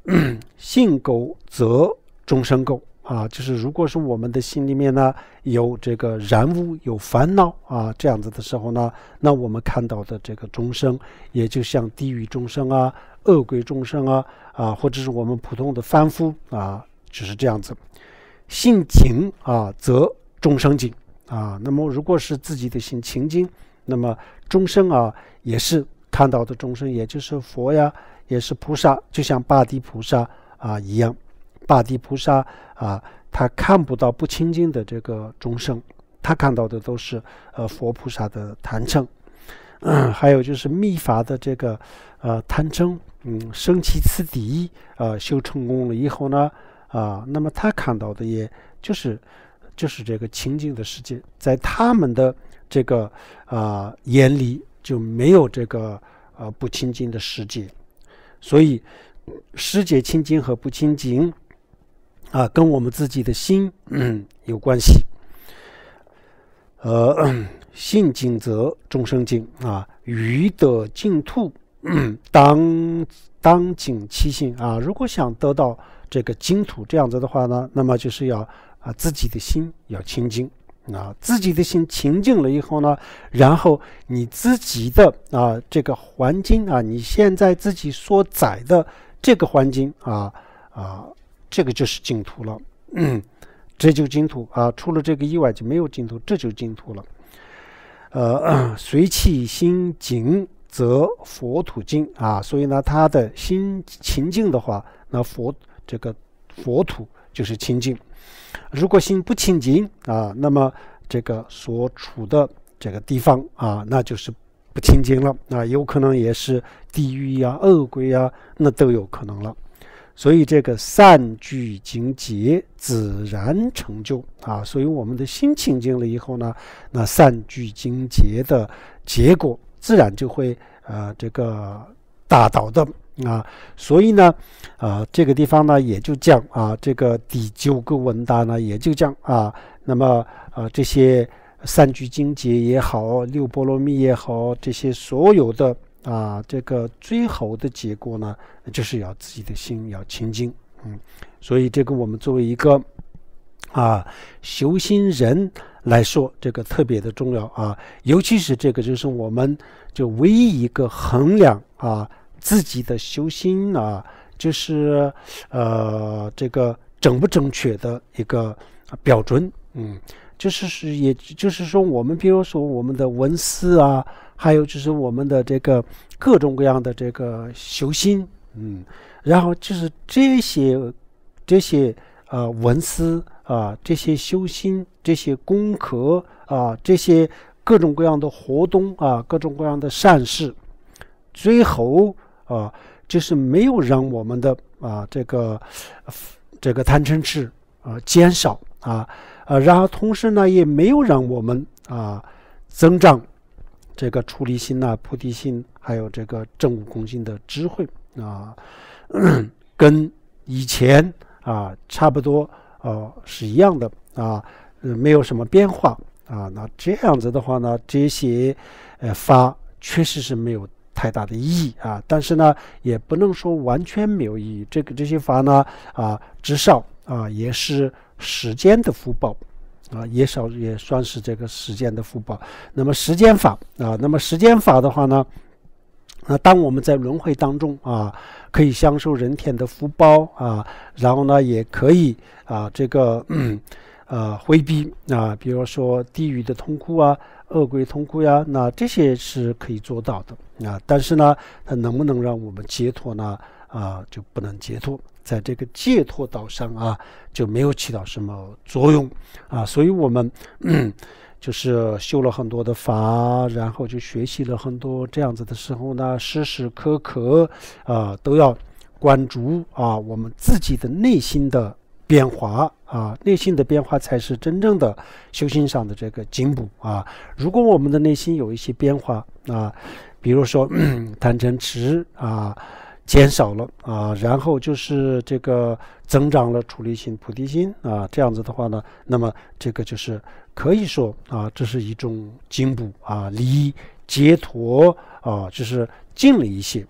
信苟则终生苟啊。”就是，如果是我们的心里面呢有这个染污、有烦恼啊这样子的时候呢，那我们看到的这个众生也就像地狱众生啊。恶鬼众生啊，啊，或者是我们普通的凡夫啊，就是这样子。性情啊，则众生净啊。那么，如果是自己的性清净，那么众生啊，也是看到的众生，也就是佛呀，也是菩萨，就像八地菩萨啊一样。八地菩萨啊，他看不到不清净的这个众生，他看到的都是呃佛菩萨的坛城。嗯，还有就是密法的这个。呃，贪嗔，嗯，升起此敌，呃，修成功了以后呢，啊，那么他看到的也就是，就是这个清净的世界，在他们的这个啊眼里就没有这个呃不清净的世界，所以世界清净和不清净，啊，跟我们自己的心嗯有关系，呃，心 净则众生净啊，余得净土。当当景其心啊！如果想得到这个净土这样子的话呢，那么就是要啊自己的心要清净啊，自己的心清净了以后呢，然后你自己的啊这个环境啊，你现在自己所在的这个环境啊啊，这个就是净土了。嗯，这就净土啊，除了这个以外就没有净土，这就净土了。呃，随气心静则佛土净啊，所以呢，他的心清净的话，那佛这个佛土就是清净。如果心不清净啊，那么这个所处的这个地方啊，那就是不清净了。啊，有可能也是地狱呀、恶鬼呀，那都有可能了。所以这个善聚精结，自然成就啊。所以我们的心清净了以后呢，那善聚精结的结果。自然就会，呃，这个打倒的啊，所以呢，呃，这个地方呢也就降啊，这个第九个文达呢也就降啊，那么啊，这些三聚精结也好，六波罗蜜也好，这些所有的啊，这个最后的结果呢，就是要自己的心要清净，嗯，所以这个我们作为一个。啊，修心人来说，这个特别的重要啊，尤其是这个，就是我们就唯一一个衡量啊自己的修心啊，就是呃这个正不正确的一个标准。嗯，就是是也就是说，我们比如说我们的文思啊，还有就是我们的这个各种各样的这个修心，嗯，然后就是这些这些呃文思。啊，这些修心、这些功课啊，这些各种各样的活动啊，各种各样的善事，最后啊，就是没有让我们的啊这个这个贪嗔痴啊减少啊啊，然后同时呢，也没有让我们啊增长这个出离心呐、菩提心，还有这个正悟空心的智慧啊，跟以前啊差不多。哦，是一样的啊，呃，没有什么变化啊。那这样子的话呢，这些呃法确实是没有太大的意义啊。但是呢，也不能说完全没有意义。这个这些法呢啊，至少啊也是时间的福报啊，也少也算是这个时间的福报。那么时间法啊，那么时间法的话呢？那当我们在轮回当中啊，可以享受人天的福报啊，然后呢，也可以啊，这个呃回避啊，比如说地狱的痛苦啊，饿鬼痛苦呀，那这些是可以做到的啊。但是呢，它能不能让我们解脱呢？啊，就不能解脱，在这个解脱道上啊，就没有起到什么作用啊。所以我们。嗯就是修了很多的法，然后就学习了很多这样子的时候呢，时时刻刻啊都要关注啊我们自己的内心的变化啊，内心的变化才是真正的修行上的这个进步啊。如果我们的内心有一些变化啊，比如说贪嗔痴啊。减少了啊，然后就是这个增长了出理心、菩提心啊，这样子的话呢，那么这个就是可以说啊，这是一种进步啊，离解脱啊，就是近了一些，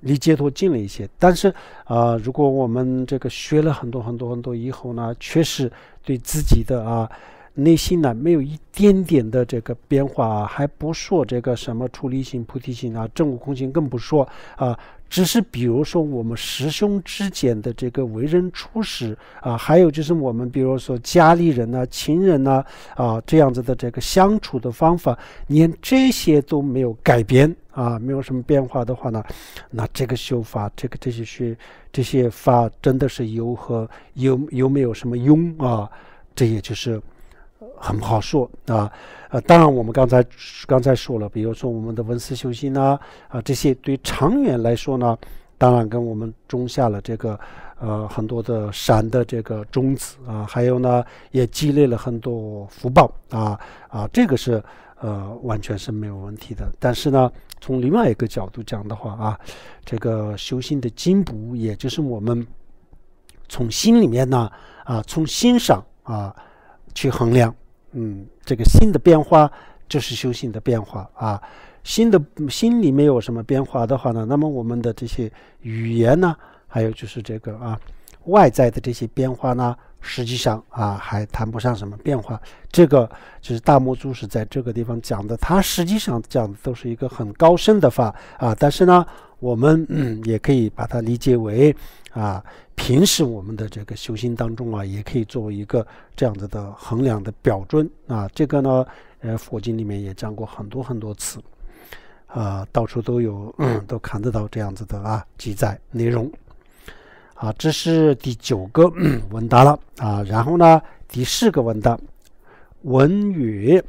离解脱近了一些。但是啊，如果我们这个学了很多很多很多以后呢，确实对自己的啊。内心呢没有一点点的这个变化，啊，还不说这个什么出离心、菩提心啊、正悟空心更不说啊，只是比如说我们师兄之间的这个为人处事啊，还有就是我们比如说家里人呢、亲人呢啊这样子的这个相处的方法，连这些都没有改变啊，没有什么变化的话呢，那这个修法，这个这些学这些法真的是有何有有没有什么用啊？这也就是。很不好说啊，呃，当然我们刚才刚才说了，比如说我们的文思修心呢，啊，这些对长远来说呢，当然跟我们种下了这个呃很多的善的这个种子啊，还有呢也积累了很多福报啊啊，这个是呃完全是没有问题的。但是呢，从另外一个角度讲的话啊，这个修心的进步，也就是我们从心里面呢啊，从心上啊。去衡量，嗯，这个心的变化就是修行的变化啊。心的心里面有什么变化的话呢？那么我们的这些语言呢，还有就是这个啊，外在的这些变化呢，实际上啊，还谈不上什么变化。这个就是大目珠是在这个地方讲的，他实际上讲的都是一个很高深的话啊。但是呢。我们嗯、也可以把它理解为啊，平时我们的这个修心当中啊，也可以作为一个这样子的衡量的标准啊。这个呢，呃，佛经里面也讲过很多很多次，啊，到处都有，都看得到这样子的啊，记载内容。啊，这是第九个问答了啊，然后呢，第四个问答，文语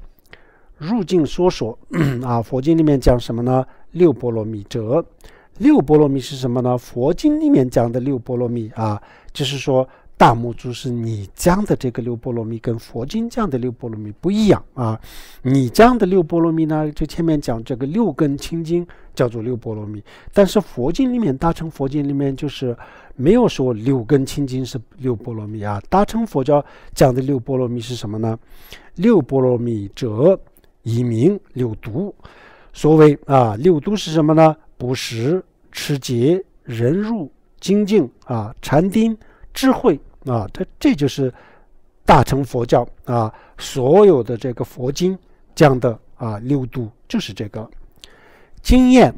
入境说说啊，佛经里面讲什么呢？六波罗蜜者。六波罗蜜是什么呢？佛经里面讲的六波罗蜜啊，就是说大目珠是你讲的这个六波罗蜜跟佛经讲的六波罗蜜不一样啊。你讲的六波罗蜜呢，就前面讲这个六根清净叫做六波罗蜜，但是佛经里面大乘佛经里面就是没有说六根清净是六波罗蜜啊。大乘佛教讲的六波罗蜜是什么呢？六波罗蜜者，以名六毒。所谓啊，六毒是什么呢？不食、持戒、忍辱、精进啊，禅定、智慧啊，这这就是大乘佛教啊，所有的这个佛经讲的啊，六度就是这个经验。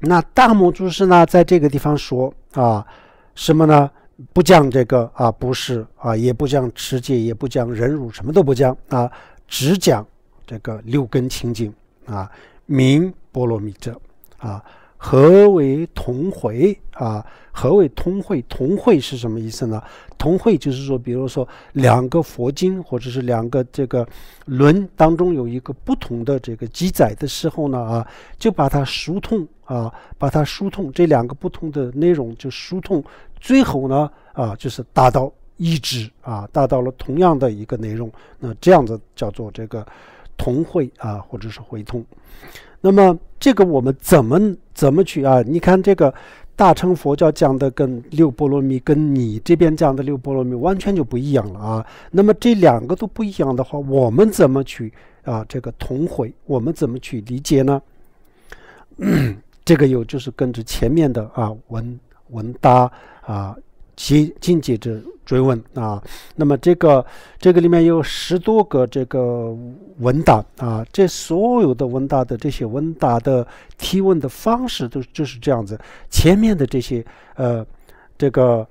那大目珠师呢，在这个地方说啊，什么呢？不讲这个啊，不是啊，也不讲持戒，也不讲忍辱，什么都不讲啊，只讲这个六根清净啊，明波罗蜜者啊。何为同回啊？何为通会？通会是什么意思呢？通会就是说，比如说两个佛经或者是两个这个轮当中有一个不同的这个记载的时候呢，啊，就把它疏通啊，把它疏通这两个不同的内容就疏通，最后呢，啊，就是达到一致啊，达到了同样的一个内容，那这样子叫做这个通会啊，或者是回通。那么这个我们怎么怎么去啊？你看这个大乘佛教讲的跟六波罗蜜，跟你这边讲的六波罗蜜完全就不一样了啊。那么这两个都不一样的话，我们怎么去啊？这个同回，我们怎么去理解呢？这个有就是跟着前面的啊，文文搭啊。紧紧接着追问啊，那么这个这个里面有十多个这个问答啊，这所有的问答的这些问答的提问的方式都就是这样子。前面的这些呃这个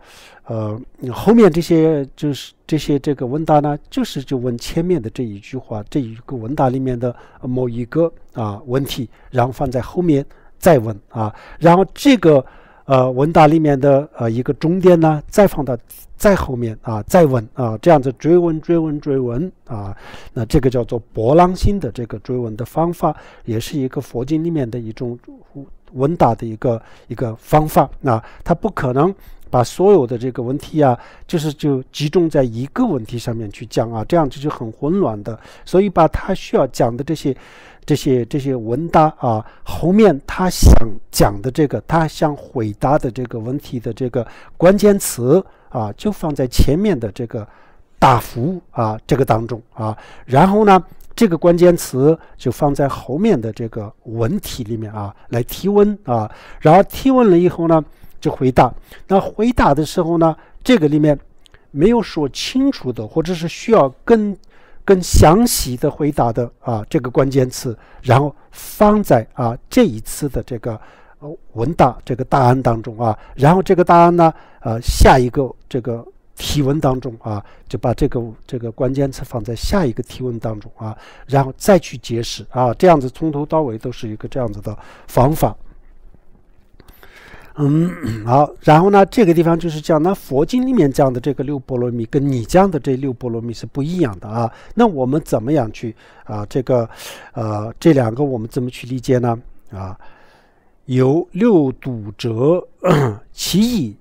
呃后面这些就是这些这个问答呢，就是就问前面的这一句话这一个问答里面的某一个啊问题，然后放在后面再问啊，然后这个。呃，问答里面的呃一个重点呢，再放到再后面啊，再问啊，这样子追问、追问、追问啊，那这个叫做波浪形的这个追问的方法，也是一个佛经里面的一种问答的一个一个方法。那他不可能把所有的这个问题啊，就是就集中在一个问题上面去讲啊，这样子就很混乱的。所以把他需要讲的这些。这些这些问答啊，后面他想讲的这个，他想回答的这个问题的这个关键词啊，就放在前面的这个大幅啊这个当中啊，然后呢，这个关键词就放在后面的这个文体里面啊来提问啊，然后提问了以后呢，就回答。那回答的时候呢，这个里面没有说清楚的，或者是需要更。更详细的回答的啊，这个关键词，然后放在啊这一次的这个文答这个答案当中啊，然后这个答案呢，呃，下一个这个提问当中啊，就把这个这个关键词放在下一个提问当中啊，然后再去解释啊，这样子从头到尾都是一个这样子的方法。嗯，好，然后呢，这个地方就是讲，那佛经里面讲的这个六波罗蜜，跟你讲的这六波罗蜜是不一样的啊。那我们怎么样去啊？这个，呃，这两个我们怎么去理解呢？啊，由六堵折 其意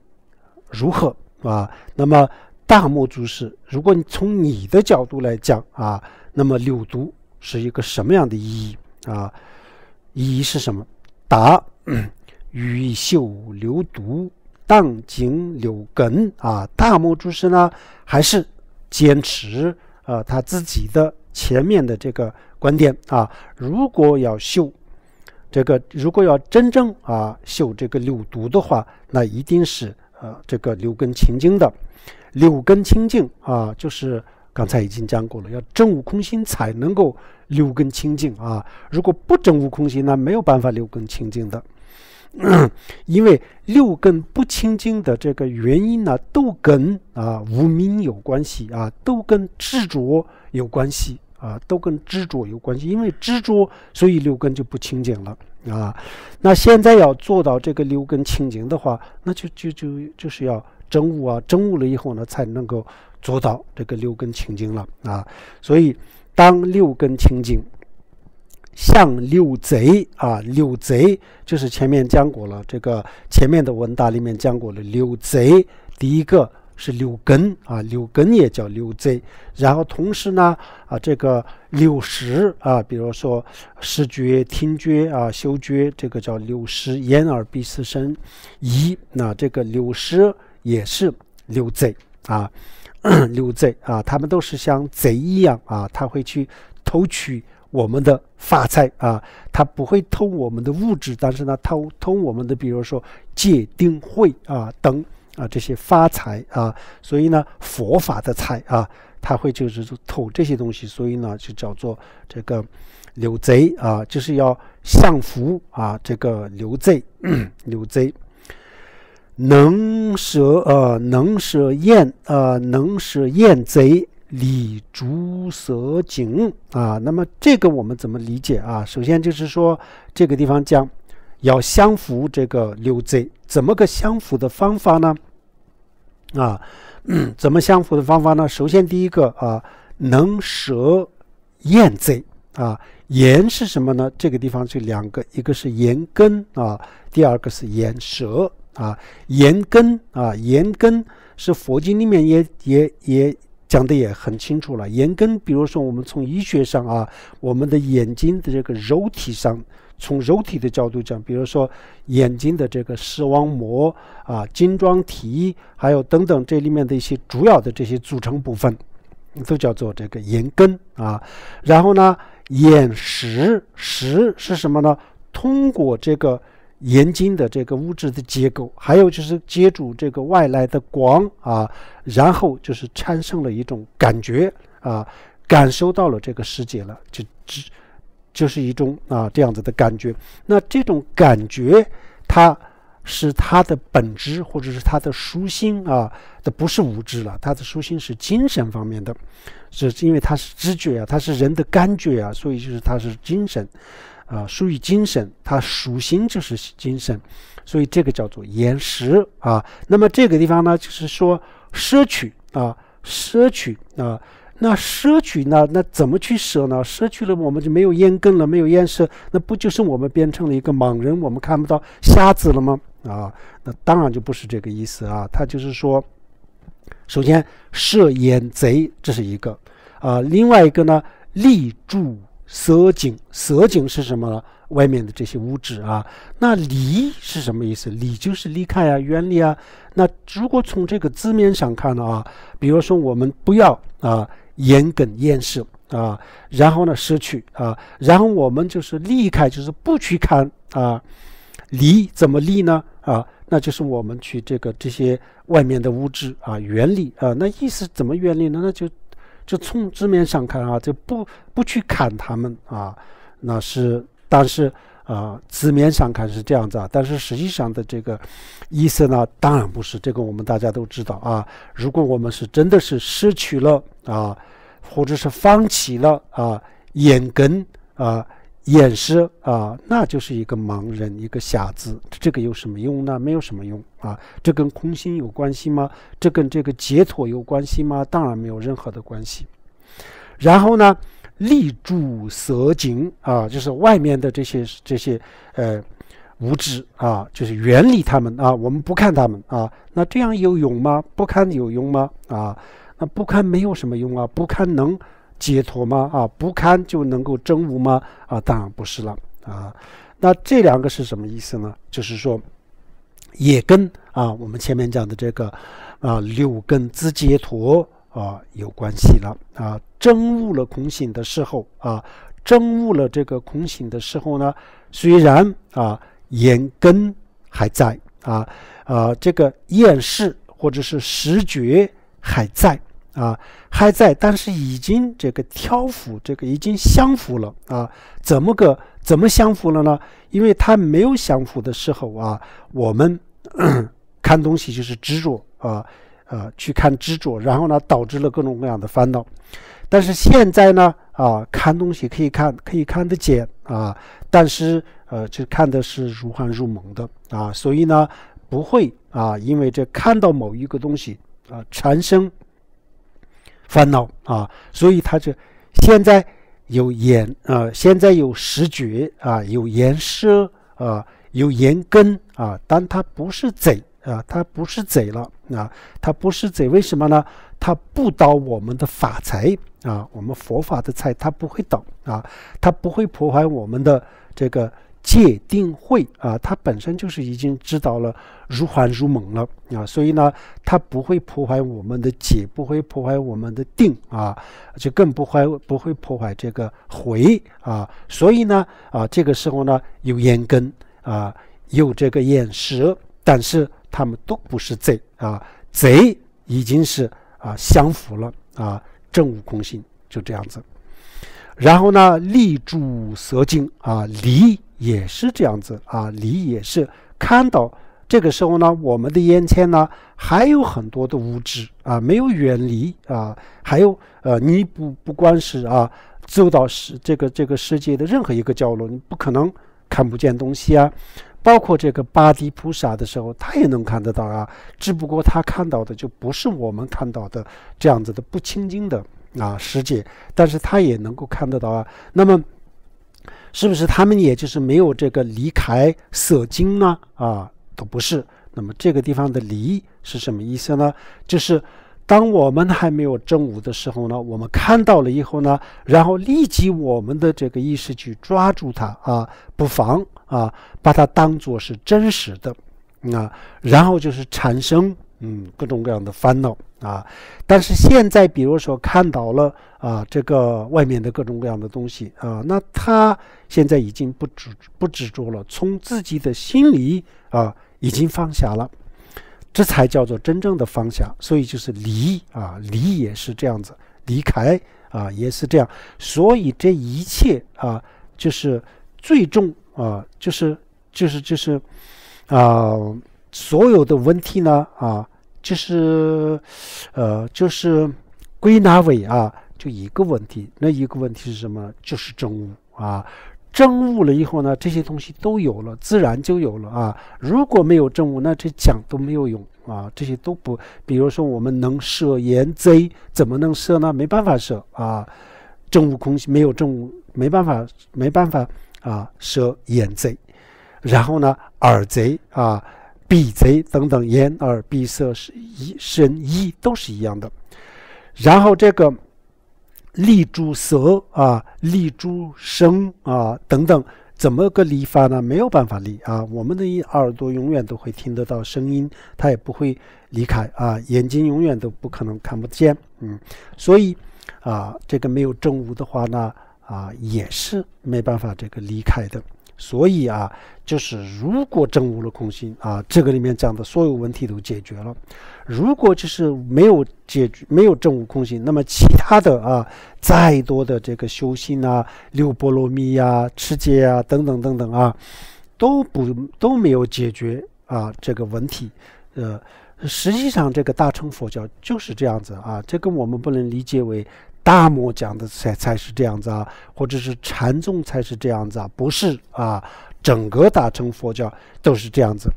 如何啊？那么大目珠师，如果你从你的角度来讲啊，那么六堵是一个什么样的意义啊？意义是什么？答。欲修流毒，荡精柳根啊！大木主师呢，还是坚持呃他自己的前面的这个观点啊？如果要绣这个，如果要真正啊绣这个柳毒的话，那一定是呃这个六根清净的。六根清净啊，就是刚才已经讲过了，要真悟空心才能够六根清净啊。如果不真悟空心，那没有办法六根清净的。因为六根不清净的这个原因呢，都跟啊无明有关系啊，都跟执着有关系啊，都跟执着有关系。因为执着，所以六根就不清净了啊。那现在要做到这个六根清净的话，那就就就就是要真悟啊，真悟了以后呢，才能够做到这个六根清净了啊。所以，当六根清净。像六贼啊，六贼就是前面讲过了，这个前面的文答里面讲过了。六贼第一个是六根啊，六根也叫六贼，然后同时呢啊，这个六识啊，比如说视觉、听觉啊、嗅觉，这个叫六识，眼耳鼻四声，一那这个六识也是六贼啊，六贼啊，他们都是像贼一样啊，他会去偷取。我们的发财啊，它不会偷我们的物质，但是呢，偷偷我们的，比如说戒定慧啊、等啊这些发财啊，所以呢，佛法的财啊，它会就是偷这些东西，所以呢，就叫做这个流贼啊，就是要相福啊，这个流贼，流 贼能舍呃，能舍厌呃，能舍厌贼。李竹蛇井啊，那么这个我们怎么理解啊？首先就是说，这个地方讲要相服这个六贼，怎么个相服的方法呢？啊，怎么相服的方法呢？首先第一个啊，能蛇厌贼啊，言是什么呢？这个地方就两个，一个是言根啊，第二个是言蛇啊。言根啊，言根是佛经里面也也也。讲的也很清楚了，眼根，比如说我们从医学上啊，我们的眼睛的这个肉体上，从肉体的角度讲，比如说眼睛的这个视网膜啊、晶状体，还有等等这里面的一些主要的这些组成部分，都叫做这个眼根啊。然后呢，眼识，识是什么呢？通过这个。眼睛的这个物质的结构，还有就是接触这个外来的光啊，然后就是产生了一种感觉啊，感受到了这个世界了，就只就是一种啊这样子的感觉。那这种感觉，它是它的本质，或者是它的舒心啊它不是物质了，它的舒心是精神方面的，只是因为它是知觉啊，它是人的感觉啊，所以就是它是精神。啊，属于精神，它属性就是精神，所以这个叫做眼识啊。那么这个地方呢，就是说摄取啊，摄取啊，那摄取呢，那怎么去舍呢？摄取了我们就没有烟根了，没有烟色，那不就是我们变成了一个盲人，我们看不到瞎子了吗？啊，那当然就不是这个意思啊。他就是说，首先设眼贼这是一个啊，另外一个呢立柱。蛇井，蛇井是什么？外面的这些物质啊？那离是什么意思？离就是离开啊，远离啊。那如果从这个字面上看呢啊，比如说我们不要啊，眼梗厌世啊，然后呢失去啊，然后我们就是离开，就是不去看啊。离怎么离呢？啊，那就是我们去这个这些外面的物质啊，远离啊。那意思怎么远离呢？那就。就从字面上看啊，就不不去砍他们啊，那是，但是啊，字面上看是这样子啊，但是实际上的这个意思呢，当然不是，这个我们大家都知道啊。如果我们是真的是失去了啊，或者是放弃了啊，眼根啊。掩饰啊，那就是一个盲人，一个瞎子，这个有什么用呢？没有什么用啊。这跟空心有关系吗？这跟这个解脱有关系吗？当然没有任何的关系。然后呢，立柱蛇颈啊，就是外面的这些这些呃无知啊，就是远离他们啊，我们不看他们啊。那这样有用吗？不看有用吗？啊，那不看没有什么用啊，不看能。解脱吗？啊，不堪就能够证悟吗？啊，当然不是了。啊，那这两个是什么意思呢？就是说，也跟啊我们前面讲的这个啊六根自解脱啊有关系了。啊，真悟了空性的时候啊，真悟了这个空性的时候呢，虽然啊眼根还在啊啊这个厌世或者是识觉还在。啊，还在，但是已经这个挑伏，这个已经相伏了啊？怎么个怎么相伏了呢？因为他没有降伏的时候啊，我们 看东西就是执着啊，呃，去看执着，然后呢，导致了各种各样的烦恼。但是现在呢，啊，看东西可以看，可以看得见啊，但是呃，就看的是如幻如梦的啊，所以呢，不会啊，因为这看到某一个东西啊，产生。烦恼啊，所以他就现在有眼啊，现在有识觉啊，有言识啊，有言根啊，但他不是贼啊，他不是贼了啊，他不是贼，为什么呢？他不倒我们的法财啊，我们佛法的财，他不会倒啊，他不会破坏我们的这个。戒定慧啊，他本身就是已经知道了如幻如梦了啊，所以呢，他不会破坏我们的戒，不会破坏我们的定啊，就更不会不会破坏这个慧啊，所以呢啊，这个时候呢有烟根啊，有这个眼识，但是他们都不是贼啊，贼已经是啊相符了啊，正悟空性，就这样子。然后呢，立住蛇精啊，离也是这样子啊，离也是看到这个时候呢，我们的眼前呢还有很多的物质啊，没有远离啊，还有呃，你不不光是啊，走到世这个这个世界的任何一个角落，你不可能看不见东西啊，包括这个巴迪菩萨的时候，他也能看得到啊，只不过他看到的就不是我们看到的这样子的不清净的。啊，世界，但是他也能够看得到啊。那么，是不是他们也就是没有这个离开色境呢？啊，都不是。那么这个地方的离是什么意思呢？就是当我们还没有正悟的时候呢，我们看到了以后呢，然后立即我们的这个意识去抓住它啊，不妨啊，把它当做是真实的，啊，然后就是产生。嗯，各种各样的烦恼啊，但是现在，比如说看到了啊，这个外面的各种各样的东西啊，那他现在已经不执不执着了，从自己的心里啊，已经放下了，这才叫做真正的放下。所以就是离啊，离也是这样子，离开啊也是这样，所以这一切啊，就是最终啊，就是就是就是啊，所有的问题呢啊。就是，呃，就是归纳为啊，就一个问题。那一个问题是什么？就是证悟啊，证悟了以后呢，这些东西都有了，自然就有了啊。如果没有证悟，那这讲都没有用啊。这些都不，比如说我们能舍言贼，怎么能舍呢？没办法舍啊。证悟空性没有证悟，没办法，没办法啊，舍言贼，然后呢，耳贼啊。闭嘴等等，眼、耳、鼻、舌是一身一都是一样的。然后这个立住舌啊，立住声啊等等，怎么个立法呢？没有办法立啊。我们的耳朵永远都会听得到声音，它也不会离开啊。眼睛永远都不可能看不见，嗯。所以啊，这个没有正物的话呢，啊，也是没办法这个离开的。所以啊，就是如果证悟了空性啊，这个里面讲的所有问题都解决了。如果就是没有解决，没有证悟空性，那么其他的啊，再多的这个修心啊、六波罗蜜呀、持戒啊等等等等啊，都不都没有解决啊这个问题。呃，实际上这个大乘佛教就是这样子啊，这个我们不能理解为。大摩讲的才才是这样子啊，或者是禅宗才是这样子啊，不是啊？整个大乘佛教都是这样子，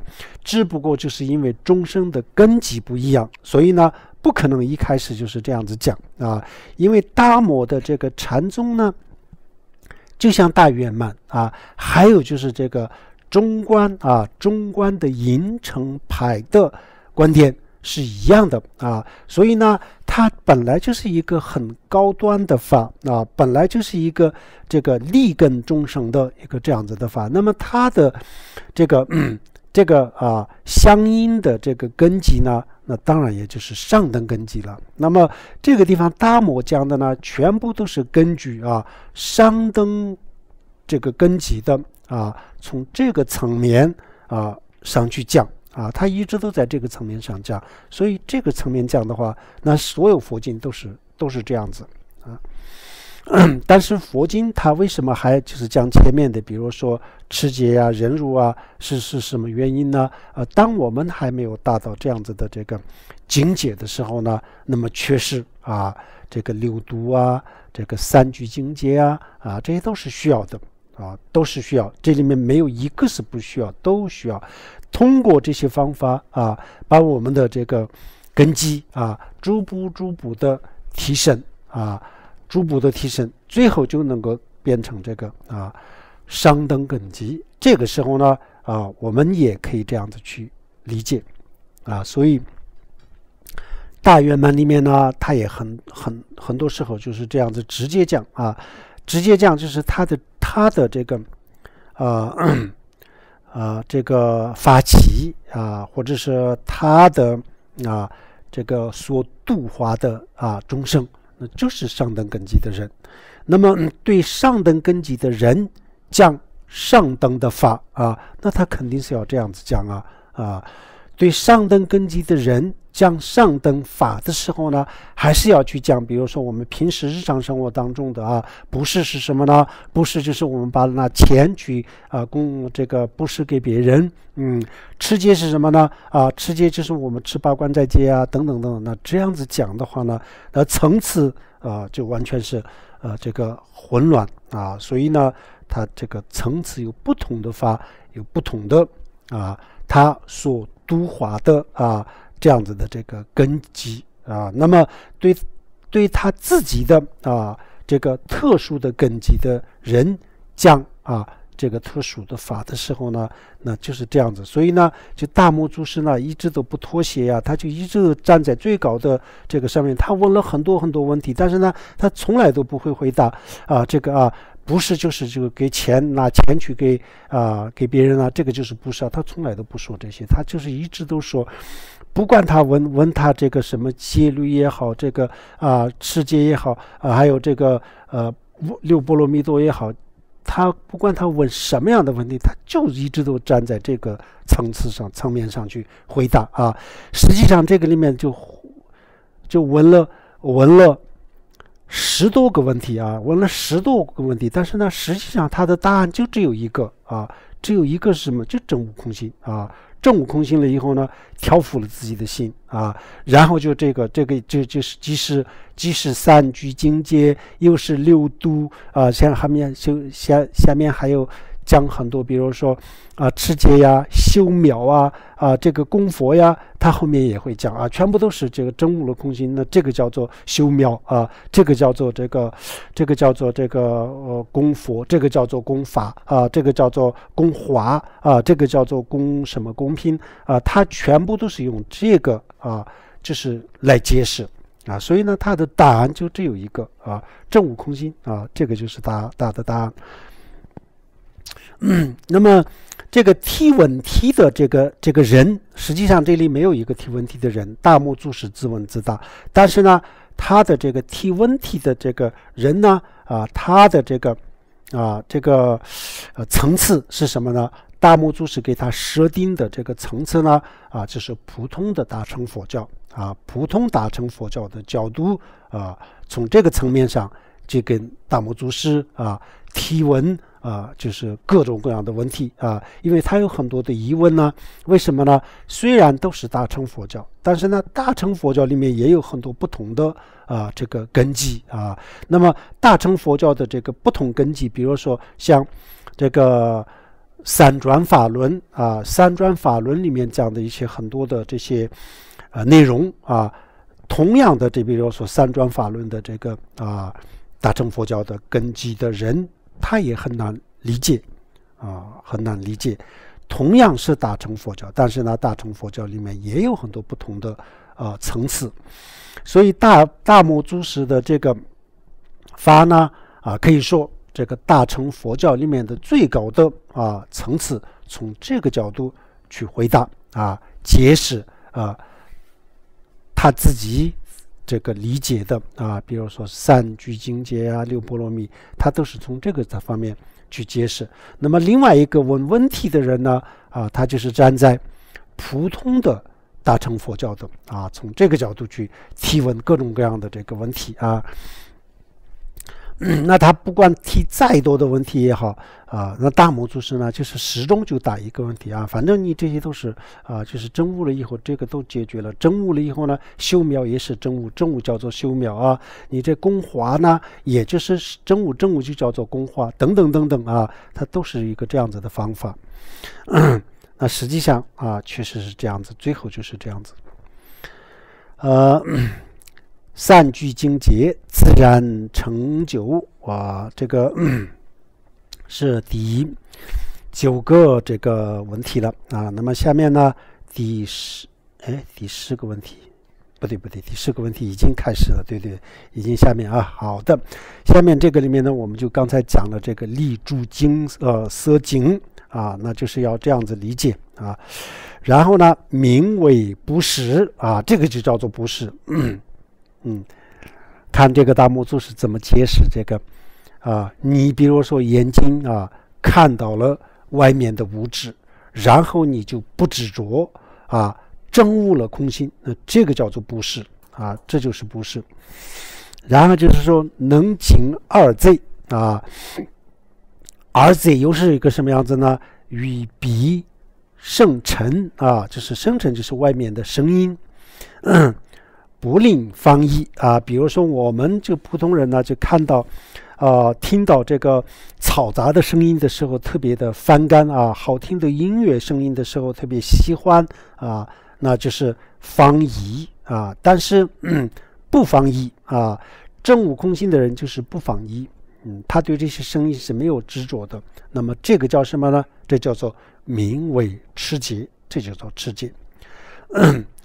只不过就是因为众生的根基不一样，所以呢，不可能一开始就是这样子讲啊。因为大摩的这个禅宗呢，就像大圆满啊，还有就是这个中观啊，中观的银城派的观点。是一样的啊，所以呢，它本来就是一个很高端的法啊，本来就是一个这个立根终生的一个这样子的法。那么它的这个 这个啊相应的这个根基呢，那当然也就是上等根基了。那么这个地方大摩讲的呢，全部都是根据啊上等这个根基的啊，从这个层面啊上去讲。啊，他一直都在这个层面上讲，所以这个层面讲的话，那所有佛经都是都是这样子啊。但是佛经它为什么还就是讲前面的，比如说持戒啊、忍辱啊，是是什么原因呢？呃，当我们还没有达到这样子的这个境界的时候呢，那么确实啊，这个六度啊、这个三聚境界啊，啊，这些都是需要的啊，都是需要，这里面没有一个是不需要，都需要。通过这些方法啊，把我们的这个根基啊，逐步逐步的提升啊，逐步的提升，最后就能够变成这个啊上等根基。这个时候呢啊，我们也可以这样子去理解啊。所以大圆满里面呢，他也很很很多时候就是这样子直接讲啊，直接讲就是他的他的这个呃。啊，这个发起啊，或者是他的啊，这个所度化的啊众生，那就是上等根基的人。那么对上等根基的人讲上等的法啊，那他肯定是要这样子讲啊啊。对上等根基的人讲上等法的时候呢，还是要去讲，比如说我们平时日常生活当中的啊，布施是什么呢？布施就是我们把那钱去啊供这个布施给别人，嗯，吃戒是什么呢？啊，吃戒就是我们吃八关斋戒啊，等等等。等。那这样子讲的话呢，那层次啊就完全是呃这个混乱啊，所以呢，它这个层次有不同的法，有不同的啊，它所。都华的啊，这样子的这个根基啊，那么对对他自己的啊这个特殊的根基的人讲啊，这个特殊的法的时候呢，那就是这样子。所以呢，就大魔祖师呢，一直都不妥协呀，他就一直站在最高的这个上面，他问了很多很多问题，但是呢，他从来都不会回答啊，这个啊。不是，就是这个给钱拿钱去给啊给别人啊，这个就是不是啊。他从来都不说这些，他就是一直都说，不管他问问他这个什么戒律也好，这个啊世界也好啊，还有这个呃六波罗蜜多也好，他不管他问什么样的问题，他就一直都站在这个层次上层面上去回答啊。实际上这个里面就就闻了闻了。十多个问题啊，问了十多个问题，但是呢，实际上他的答案就只有一个啊，只有一个是什么？就正悟空心啊，正悟空心了以后呢，调伏了自己的心啊，然后就这个这个就就是既是既是三居精阶，又是六度啊，像下面就下下面还有讲很多，比如说啊持戒呀、修秒啊。啊，这个功佛呀，他后面也会讲啊，全部都是这个真悟的空心，那这个叫做修庙啊，这个叫做这个，这个叫做这个呃功佛，这个叫做功法啊，这个叫做功华啊，这个叫做功什么公拼啊，他全部都是用这个啊，就是来解释啊，所以呢，他的答案就只有一个啊，真悟空心啊，这个就是答的答答，嗯，那么。这个提问题的这个这个人，实际上这里没有一个提问题的人。大木祖是自问自答，但是呢，他的这个提问题的这个人呢，啊，他的这个，啊，这个，呃，层次是什么呢？大木祖是给他设定的这个层次呢，啊，就是普通的大乘佛教，啊，普通大乘佛教的角度，啊，从这个层面上，就跟大木祖师啊提问。啊，就是各种各样的问题啊，因为他有很多的疑问呢。为什么呢？虽然都是大乘佛教，但是呢，大乘佛教里面也有很多不同的啊这个根基啊。那么大乘佛教的这个不同根基，比如说像这个三转法轮啊，三转法轮里面讲的一些很多的这些呃内容啊，同样的，这比如说三转法轮的这个啊大乘佛教的根基的人。他也很难理解，啊，很难理解。同样是大乘佛教，但是呢，大乘佛教里面也有很多不同的，呃，层次。所以，大大摩祖师的这个发呢，啊，可以说这个大乘佛教里面的最高的啊层次。从这个角度去回答啊，解释啊，他自己。这个理解的啊，比如说善聚精结啊，六波罗蜜，他都是从这个方面去解释。那么另外一个问问题的人呢，啊，他就是站在普通的大乘佛教的啊，从这个角度去提问各种各样的这个问题啊。那他不管提再多的问题也好啊，那大魔术师呢，就是始终就打一个问题啊。反正你这些都是啊，就是真悟了以后，这个都解决了。真悟了以后呢，修苗也是真悟，真悟叫做修苗啊。你这工华呢，也就是真悟，真悟就叫做工华，等等等等啊，它都是一个这样子的方法。那实际上啊，确实是这样子，最后就是这样子。呃。散聚精结，自然成就啊！这个 是第九个这个问题了啊。那么下面呢，第十哎，第十个问题，不对不对，第十个问题已经开始了，对对？已经下面啊，好的，下面这个里面呢，我们就刚才讲了这个立柱经呃色精啊，那就是要这样子理解啊。然后呢，名为不实啊，这个就叫做不实。嗯，看这个大木柱是怎么结释这个，啊，你比如说眼睛啊看到了外面的物质，然后你就不执着啊，证悟了空性，那这个叫做不是啊，这就是不是。然后就是说能听二 Z 啊，二 Z 又是一个什么样子呢？与鼻圣尘啊，就是生尘就是外面的声音。嗯不令方一啊，比如说我们这普通人呢，就看到，呃，听到这个嘈杂的声音的时候，特别的反感啊；好听的音乐声音的时候，特别喜欢啊。那就是方一啊，但是 不方一啊。正悟空性的人就是不方一，嗯，他对这些声音是没有执着的。那么这个叫什么呢？这叫做名为痴结，这叫做痴结。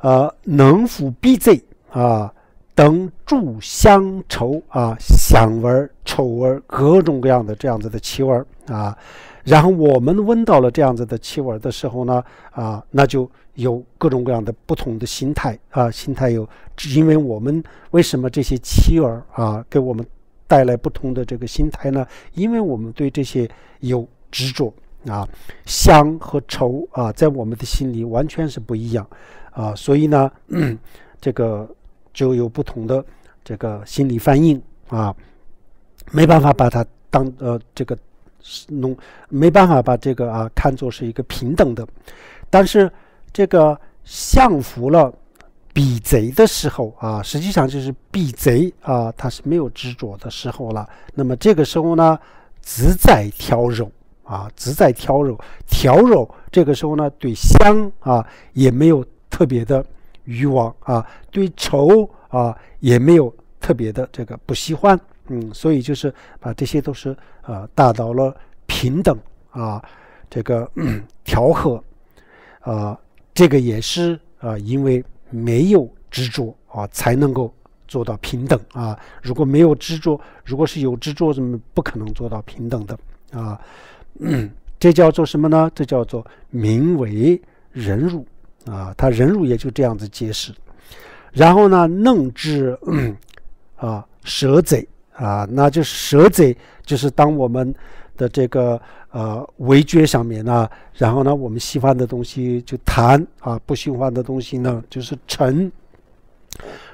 呃，能否避罪啊？等助乡愁啊，想儿愁儿，各种各样的这样子的妻儿啊。然后我们闻到了这样子的妻儿的时候呢，啊，那就有各种各样的不同的心态啊。心态有，因为我们为什么这些妻儿啊给我们带来不同的这个心态呢？因为我们对这些有执着啊，香和愁啊，在我们的心里完全是不一样。啊，所以呢，这个就有不同的这个心理反应啊，没办法把它当呃这个弄，没办法把这个啊看作是一个平等的。但是这个降服了比贼的时候啊，实际上就是比贼啊，他是没有执着的时候了。那么这个时候呢，只在挑肉啊，只在挑肉挑肉。这个时候呢，对香啊也没有。特别的欲望啊，对仇啊也没有特别的这个不喜欢，嗯，所以就是啊，这些都是啊达到了平等啊，这个调和啊，这个也是啊，因为没有执着啊，才能够做到平等啊。如果没有执着，如果是有执着，怎么不可能做到平等的啊。这叫做什么呢？这叫做名为忍辱。啊，他忍辱也就这样子结实，然后呢，嫩之啊，舌嘴啊，那就舌嘴就是当我们的这个呃围圈上面呢，然后呢，我们喜欢的东西就谈啊，不喜欢的东西呢就是沉，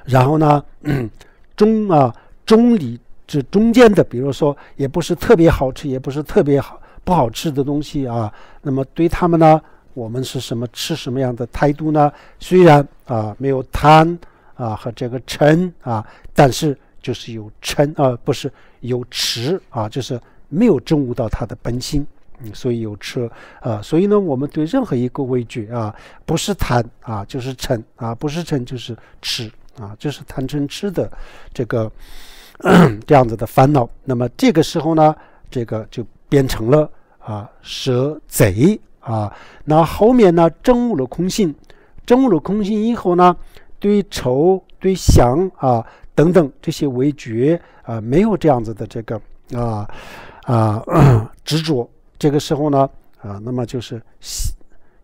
然后呢，中啊，中里这中间的，比如说也不是特别好吃，也不是特别好不好吃的东西啊，那么对他们呢。我们是什么吃什么样的态度呢？虽然啊没有贪啊和这个嗔啊，但是就是有嗔啊，不是有痴啊，就是没有证悟到他的本心，嗯，所以有痴啊。所以呢，我们对任何一个畏惧啊，不是贪啊，就是嗔啊，不是嗔就是痴啊，就是贪嗔痴的这个这样子的烦恼。那么这个时候呢，这个就变成了啊蛇贼。啊，那后面呢？证悟了空性，证悟了空性以后呢，对愁、对想啊等等这些味觉啊，没有这样子的这个啊啊执着。这个时候呢，啊，那么就是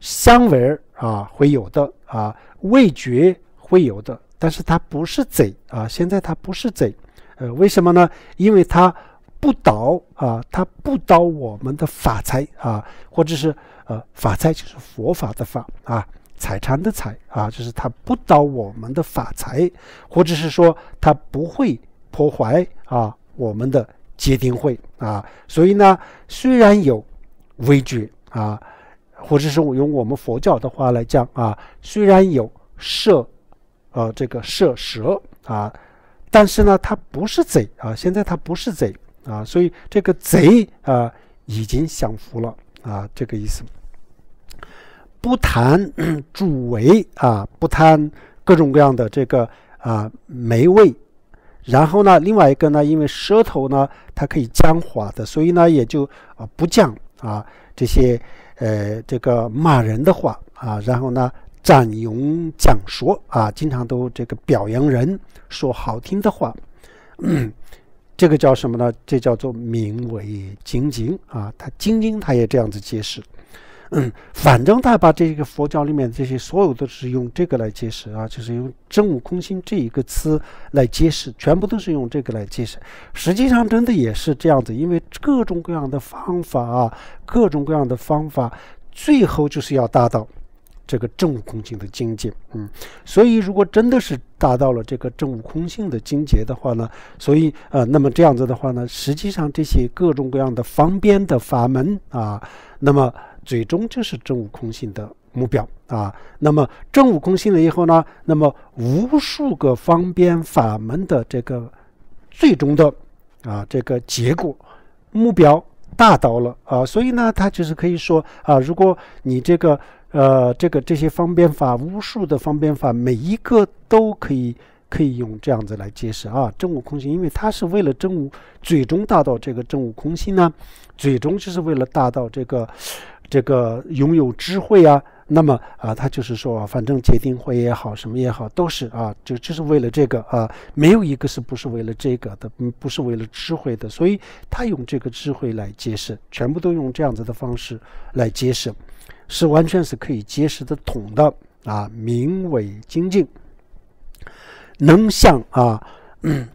香味啊会有的啊，味觉会有的，但是它不是贼啊。现在它不是贼，呃，为什么呢？因为它不倒啊，它不倒我们的法财啊，或者是。呃，法财就是佛法的法啊，财产的财啊，就是他不倒我们的法财，或者是说他不会破坏啊我们的结定会啊。所以呢，虽然有危局啊，或者是用我们佛教的话来讲啊，虽然有摄，呃，这个摄蛇啊，但是呢，他不是贼啊，现在他不是贼啊，所以这个贼啊已经享福了。啊，这个意思，不谈 主为啊，不谈各种各样的这个啊霉味。然后呢，另外一个呢，因为舌头呢它可以僵化的，所以呢也就啊不讲啊这些呃这个骂人的话啊。然后呢，赞勇讲说啊，经常都这个表扬人，说好听的话。这个叫什么呢？这叫做名为精进啊！他精进，他也这样子解释。嗯，反正他把这个佛教里面这些所有都是用这个来解释啊，就是用真悟空心这一个词来解释，全部都是用这个来解释。实际上，真的也是这样子，因为各种各样的方法啊，各种各样的方法，最后就是要达到。这个正悟空性的境界，嗯，所以如果真的是达到了这个正悟空性的境界的话呢，所以呃，那么这样子的话呢，实际上这些各种各样的方便的法门啊，那么最终就是正悟空性的目标啊。那么正悟空性了以后呢，那么无数个方便法门的这个最终的啊这个结果目标达到了啊，所以呢，他就是可以说啊，如果你这个。呃，这个这些方便法、巫术的方便法，每一个都可以可以用这样子来解释啊。真悟空性，因为它是为了真悟，最终达到这个真悟空性呢，最终就是为了达到这个，这个拥有智慧啊。那么啊，他就是说，反正结定会也好，什么也好，都是啊，就就是为了这个啊，没有一个是不是为了这个的，嗯，不是为了智慧的，所以他用这个智慧来解释，全部都用这样子的方式来解释。是完全是可以结识的通的啊！名为精进，能向啊，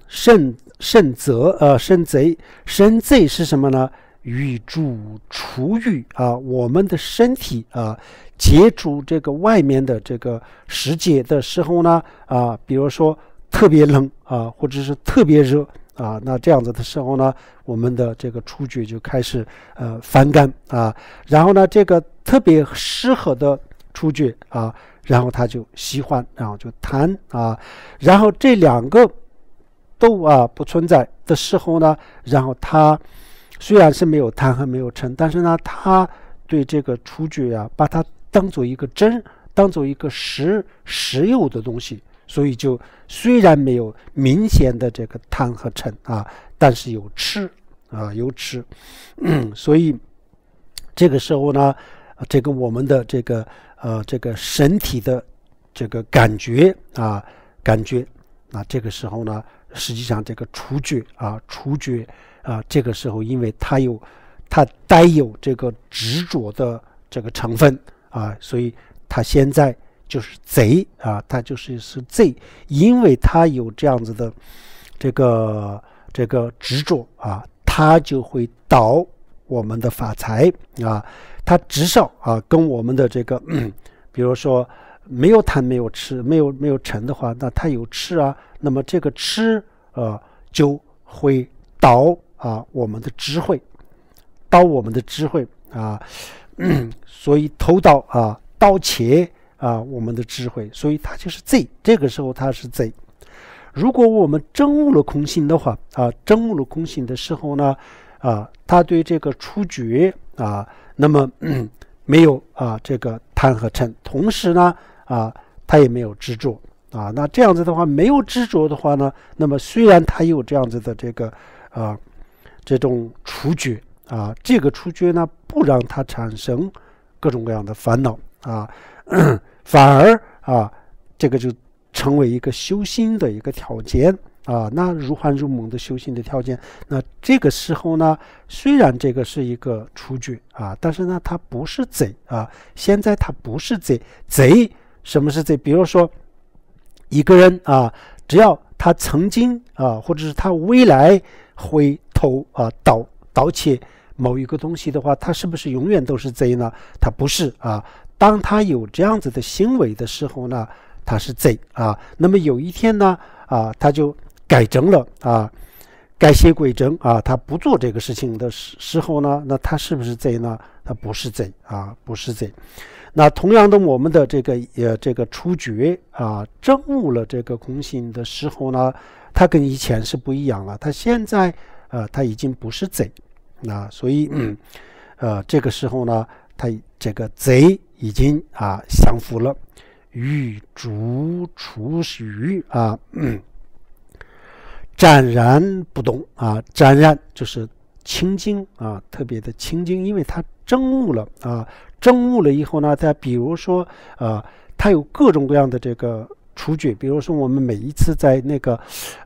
圣 圣则呃圣贼圣贼是什么呢？与主除欲啊，我们的身体啊，接触这个外面的这个世界的时候呢啊，比如说特别冷啊，或者是特别热啊，那这样子的时候呢，我们的这个触觉就开始呃反干啊，然后呢这个。特别适合的出句啊，然后他就喜欢，然后就贪啊，然后这两个都啊不存在的时候呢，然后他虽然是没有贪和没有嗔，但是呢，他对这个出句啊，把它当做一个真，当做一个实实有的东西，所以就虽然没有明显的这个贪和嗔啊，但是有痴啊有痴，所以这个时候呢。这个我们的这个呃这个身体的这个感觉啊感觉，那这个时候呢，实际上这个触觉啊触觉啊，这个时候因为它有它带有这个执着的这个成分啊，所以它现在就是贼啊，它就是是贼，因为它有这样子的这个这个执着啊，它就会导我们的发财啊。他执少啊，跟我们的这个，比如说没有贪，没有吃没有没有沉的话，那他有吃啊。那么这个吃呃，就会导啊我们的智慧，导我们的智慧啊。所以偷盗啊，盗窃啊，我们的智慧，所以他就是贼。这个时候他是贼。如果我们证悟了空性的话啊，证悟了空性的时候呢，啊，他对这个出觉。啊，那么没有啊，这个贪和嗔，同时呢，啊，他也没有执着，啊，那这样子的话，没有执着的话呢，那么虽然他有这样子的这个啊，这种出觉啊，这个出觉呢，不让他产生各种各样的烦恼啊，反而啊，这个就成为一个修心的一个条件。啊，那如幻如梦的修行的条件，那这个时候呢，虽然这个是一个出句啊，但是呢，他不是贼啊。现在他不是贼，贼什么是贼？比如说，一个人啊，只要他曾经啊，或者是他未来回头啊、盗盗窃某一个东西的话，他是不是永远都是贼呢？他不是啊。当他有这样子的行为的时候呢，他是贼啊。那么有一天呢，啊，他就。改正了啊，改邪归正啊。他不做这个事情的时时候呢，那他是不是贼呢？他不是贼啊，不是贼。那同样的，我们的这个呃这个出觉啊，证悟了这个空性的时候呢，他跟以前是不一样了。他现在呃他已经不是贼，那所以呃这个时候呢，他这个贼已经啊降服了，欲逐除欲啊。嗯湛然不动啊，湛然就是清净啊，特别的清净，因为他证悟了啊，证悟了以后呢，他比如说啊，他有各种各样的这个处决，比如说我们每一次在那个，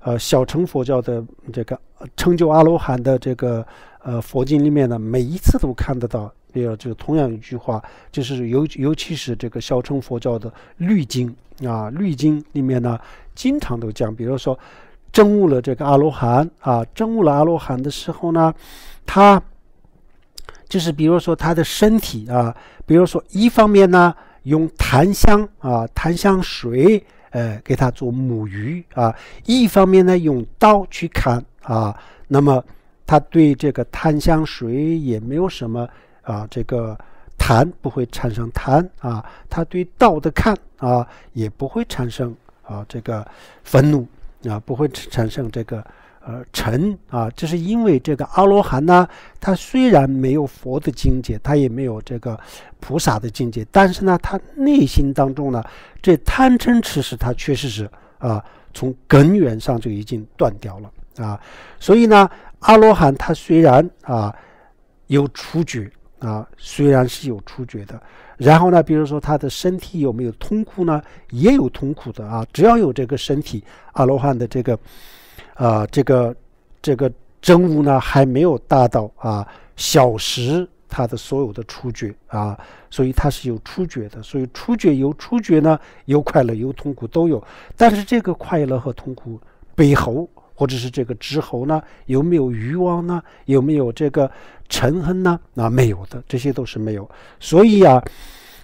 呃，小乘佛教的这个成就阿罗汉的这个呃佛经里面呢，每一次都看得到，比如就同样一句话，就是尤尤其是这个小乘佛教的律经啊，律经里面呢经常都讲，比如说。憎恶了这个阿罗汉啊，憎恶了阿罗汉的时候呢，他就是比如说他的身体啊，比如说一方面呢用檀香啊檀香水呃给他做沐浴啊，一方面呢用刀去砍啊，那么他对这个檀香水也没有什么啊这个痰不会产生痰啊，他对刀的看啊也不会产生啊这个愤怒。啊，不会产生这个呃尘啊，这是因为这个阿罗汉呢，他虽然没有佛的境界，他也没有这个菩萨的境界，但是呢，他内心当中呢，这贪嗔痴是他确实是啊，从根源上就已经断掉了啊，所以呢，阿罗汉他虽然啊有出觉啊，虽然是有出觉的。然后呢，比如说他的身体有没有痛苦呢？也有痛苦的啊，只要有这个身体，阿罗汉的这个，呃，这个这个真悟呢还没有达到啊，小时他的所有的触觉啊，所以他是有触觉的，所以触觉有触觉呢，有快乐，有痛苦都有。但是这个快乐和痛苦背后，或者是这个之后呢，有没有欲望呢？有没有这个？嗔恨呢？那没有的，这些都是没有。所以啊，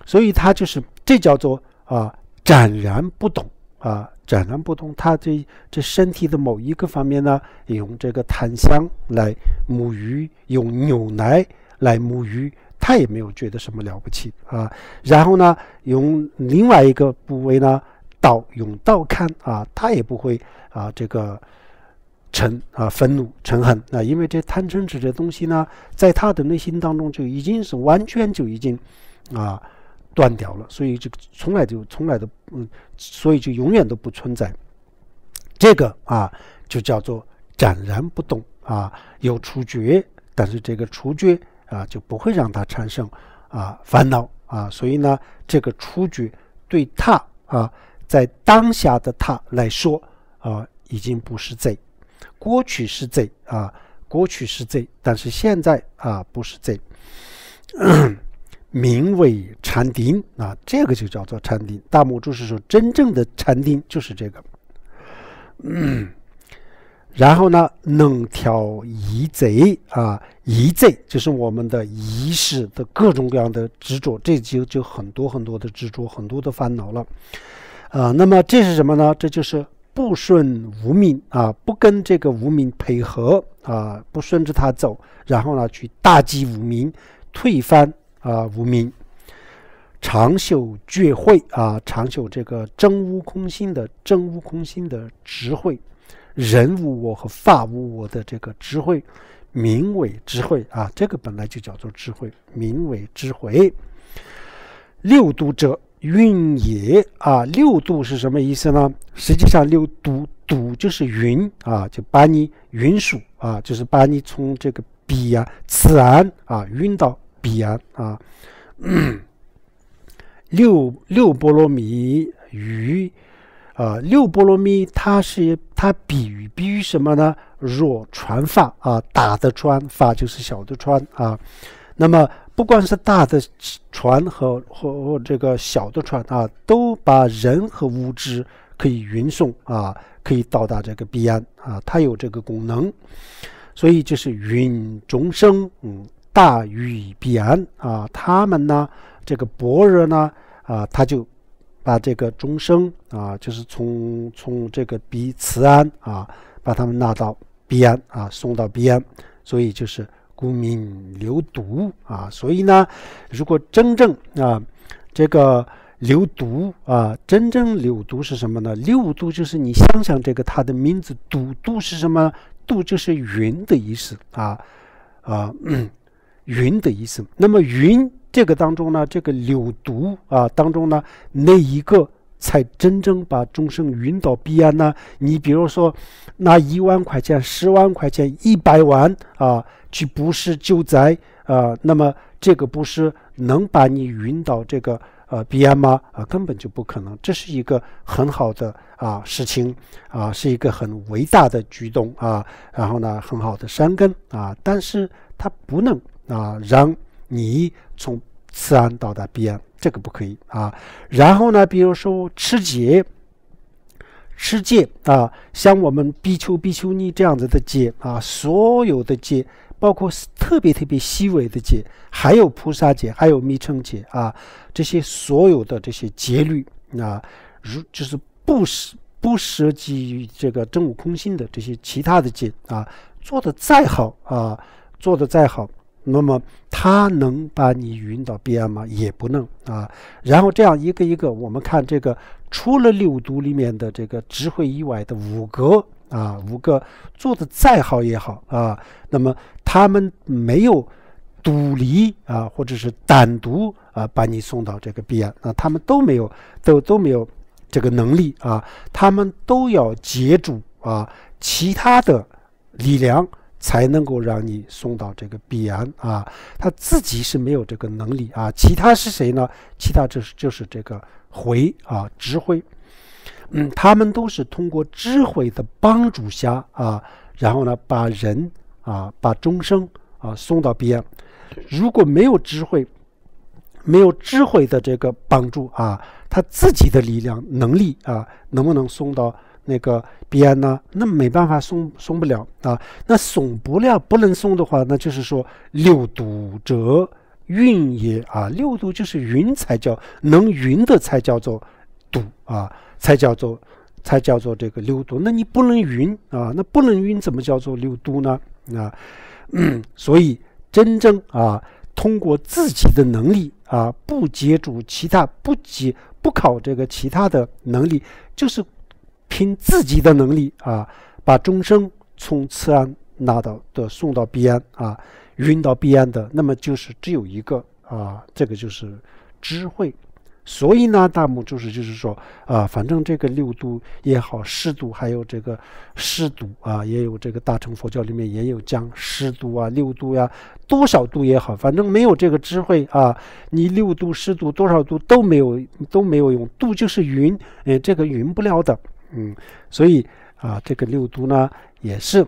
所以他就是这叫做啊，斩然不懂啊，斩然不懂。他这这身体的某一个方面呢，用这个檀香来沐浴，用牛奶来沐浴，他也没有觉得什么了不起啊。然后呢，用另外一个部位呢，倒用倒看啊，他也不会啊这个。嗔啊，愤怒，嗔恨啊，因为这贪嗔痴这东西呢，在他的内心当中就已经是完全就已经啊断掉了，所以就从来就从来都嗯，所以就永远都不存在这个啊，就叫做斩然不动啊，有处觉，但是这个处觉啊，就不会让他产生啊烦恼啊，所以呢，这个处觉对他啊，在当下的他来说啊，已经不是罪。过去是贼啊，过去是贼，但是现在啊不是贼，名为禅定啊，这个就叫做禅定。大目主是说，真正的禅定就是这个。然后呢，能调疑贼啊，疑贼就是我们的疑事的各种各样的执着，这就就很多很多的执着，很多的烦恼了。啊，那么这是什么呢？这就是。不顺无明啊，不跟这个无明配合啊，不顺着他走，然后呢去打击无明，推翻啊无明。长袖绝慧啊，长袖这个真悟空心的真悟空心的智慧，人无我和法无我的这个智慧，名为智慧啊，这个本来就叫做智慧，名为智慧。六度者。云也啊，六度是什么意思呢？实际上，六度度就是云啊，就把你云数啊，就是把你从这个彼岸此岸啊，运到彼岸啊。六六波罗蜜喻啊，六波罗蜜它是它比喻比喻什么呢？若传法啊，大的传法就是小的传啊，那么。不管是大的船和和这个小的船啊，都把人和物资可以运送啊，可以到达这个彼岸啊，它有这个功能，所以就是运众生，嗯，大于彼岸啊，他们呢，这个般若呢啊，他就把这个众生啊，就是从从这个彼此安啊，把他们拿到彼岸啊，送到彼岸，所以就是。故名流毒啊，所以呢，如果真正啊，这个流毒啊，真正流毒是什么呢？六毒就是你想想这个它的名字，毒毒是什么？度就是云的意思啊啊，云的意思。那么云这个当中呢，这个流毒啊当中呢，那一个？才真正把众生引到彼岸呢？你比如说，拿一万块钱、十万块钱、一百万啊去布施救灾，啊，那么这个布施能把你引到这个呃彼岸吗？啊，根本就不可能。这是一个很好的啊事情，啊，是一个很伟大的举动啊。然后呢，很好的山根啊，但是它不能啊让你从此岸到达彼岸。这个不可以啊，然后呢，比如说持戒、持戒啊，像我们比丘、比丘尼这样子的戒啊，所有的戒，包括特别特别细微的戒，还有菩萨戒、还有密乘戒啊，这些所有的这些戒律啊，如就是不涉不涉及于这个真悟空性的这些其他的戒啊，做的再好啊，做的再好。那么他能把你运到彼岸吗？也不能啊。然后这样一个一个，我们看这个除了六毒里面的这个智慧以外的五格啊五个，做的再好也好啊，那么他们没有独立啊，或者是单独啊把你送到这个彼岸啊，他们都没有，都都没有这个能力啊，他们都要借助啊其他的力量。才能够让你送到这个彼岸啊，他自己是没有这个能力啊。其他是谁呢？其他就是就是这个回啊，智慧。嗯，他们都是通过智慧的帮助下啊，然后呢，把人啊，把众生啊送到彼岸。如果没有智慧，没有智慧的这个帮助啊，他自己的力量能力啊，能不能送到？那个边呢？那没办法松松不了啊。那松不了，不能松的话，那就是说六度者运也啊。六度就是云，才叫能云的才叫做赌啊，才叫做才叫做这个六度。那你不能云啊，那不能云怎么叫做六度呢？啊，嗯、所以真正啊，通过自己的能力啊，不接触其他，不接不考这个其他的能力，就是。凭自己的能力啊，把众生从慈安拿到的送到彼岸啊，运到彼岸的，那么就是只有一个啊，这个就是智慧。所以呢，大母就是就是说啊，反正这个六度也好，十度还有这个十度啊，也有这个大乘佛教里面也有讲十度啊、六度呀，多少度也好，反正没有这个智慧啊，你六度、十度多少度都没有都没有用，度就是云，哎，这个云不了的。嗯，所以啊，这个六度呢，也是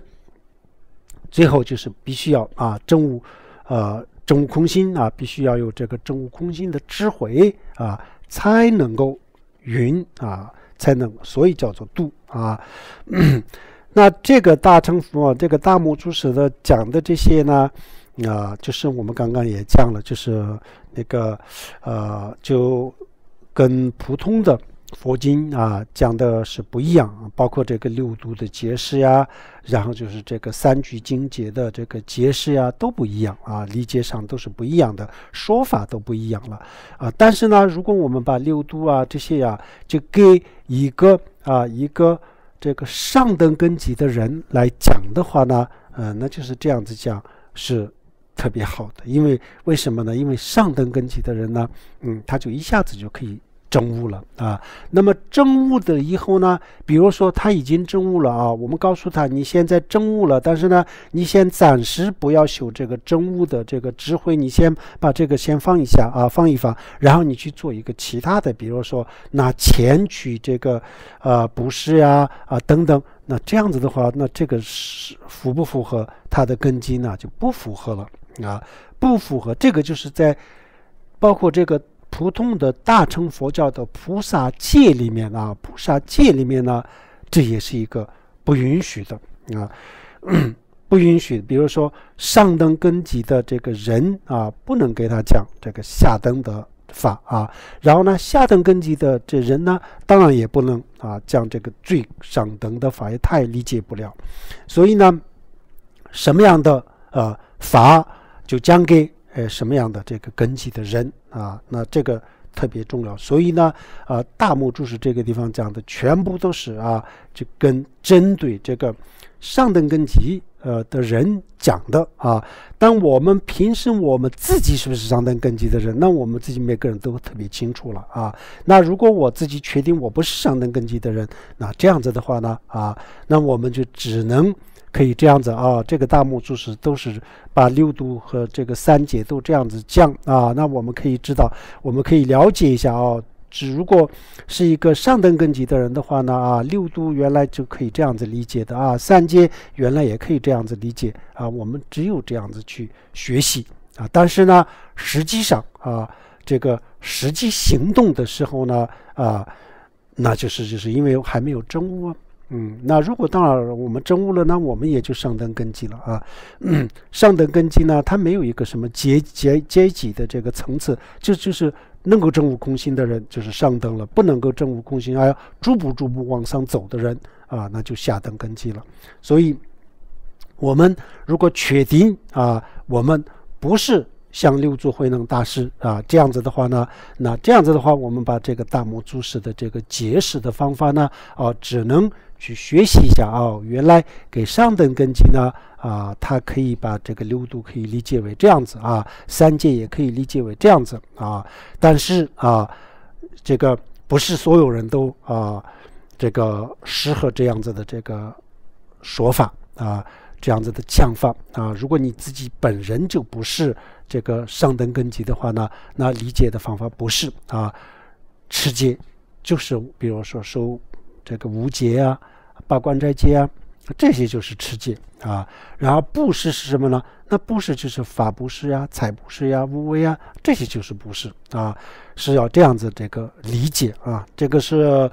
最后就是必须要啊真悟，呃，真悟空心啊，必须要有这个真悟空心的智慧啊，才能够云啊，才能，所以叫做度啊。那这个大乘佛这个大目珠师的讲的这些呢，啊，就是我们刚刚也讲了，就是那个呃，就跟普通的。佛经啊讲的是不一样，包括这个六度的结释呀，然后就是这个三聚经结的这个结释呀都不一样啊，理解上都是不一样的，说法都不一样了啊。但是呢，如果我们把六度啊这些呀，就给一个啊一个这个上等根基的人来讲的话呢，嗯，那就是这样子讲是特别好的，因为为什么呢？因为上等根基的人呢，嗯，他就一下子就可以。证悟了啊，那么证悟的以后呢？比如说他已经证悟了啊，我们告诉他，你现在证悟了，但是呢，你先暂时不要修这个证悟的这个智慧，你先把这个先放一下啊，放一放，然后你去做一个其他的，比如说拿钱去这个，呃，布施呀，啊等等。那这样子的话，那这个是符不符合他的根基呢？就不符合了啊，不符合。这个就是在包括这个。普通的大乘佛教的菩萨戒里面啊，菩萨戒里面呢，这也是一个不允许的啊，不允许。比如说上等根基的这个人啊，不能给他讲这个下等的法啊。然后呢，下等根基的这人呢，当然也不能啊讲这个最上等的法，他也理解不了。所以呢，什么样的呃法就讲给。呃，什么样的这个根基的人啊？那这个特别重要。所以呢，啊，大目注视这个地方讲的全部都是啊，就跟针对这个上等根基呃的人讲的啊。但我们平时我们自己是不是上等根基的人？那我们自己每个人都特别清楚了啊。那如果我自己确定我不是上等根基的人，那这样子的话呢，啊，那我们就只能。可以这样子啊，这个大木柱是都是把六度和这个三阶都这样子降啊。那我们可以知道，我们可以了解一下啊。只如果是一个上等根基的人的话呢啊，六度原来就可以这样子理解的啊，三阶原来也可以这样子理解啊。我们只有这样子去学习啊，但是呢，实际上啊，这个实际行动的时候呢啊，那就是就是因为还没有真悟。啊，嗯，那如果到了我们证悟了，那我们也就上登根基了啊。嗯，上登根基呢，它没有一个什么阶阶阶级的这个层次，就就是能够证悟空心的人就是上登了，不能够证悟空心还要逐步逐步往上走的人啊，那就下登根基了。所以，我们如果确定啊，我们不是。像六祖慧能大师啊，这样子的话呢，那这样子的话，我们把这个大摩珠师的这个解释的方法呢，啊，只能去学习一下啊。原来给上等根基呢，啊，他可以把这个六度可以理解为这样子啊，三界也可以理解为这样子啊。但是啊，这个不是所有人都啊，这个适合这样子的这个说法啊，这样子的讲法啊。如果你自己本人就不是。这个上等根基的话呢，那理解的方法不是啊，持戒，就是比如说收这个无戒啊、八关斋戒啊，这些就是持戒啊。然后布施是什么呢？那布施就是法布施呀、财布施呀、无畏这些就是布施啊，是要这样子这个理解啊。这个是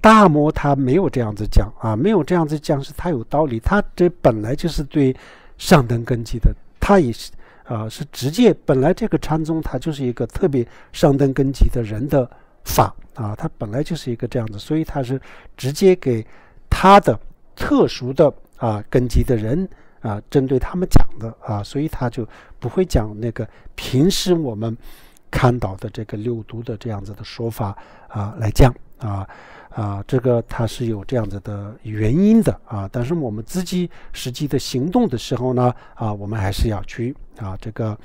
大摩他没有这样子讲啊，没有这样子讲是他有道理，他这本来就是对上等根基的，他也是。啊，是直接本来这个禅宗它就是一个特别上登根基的人的法啊，它本来就是一个这样子，所以它是直接给他的特殊的啊根基的人啊，针对他们讲的啊，所以他就不会讲那个平时我们看到的这个六毒的这样子的说法啊来讲啊。啊，这个它是有这样子的原因的啊，但是我们自己实际的行动的时候呢，啊，我们还是要去啊，这个，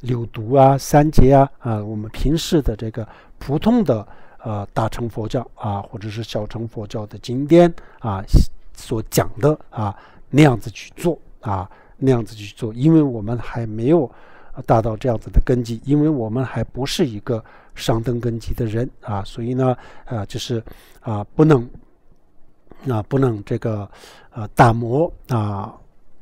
六毒啊，三节啊，啊，我们平时的这个普通的呃大乘佛教啊，或者是小乘佛教的经典啊，所讲的啊那样子去做啊，那样子去做，因为我们还没有达到这样子的根基，因为我们还不是一个。上登根基的人啊，所以呢，呃，就是啊，不能啊，不能这个呃打磨啊。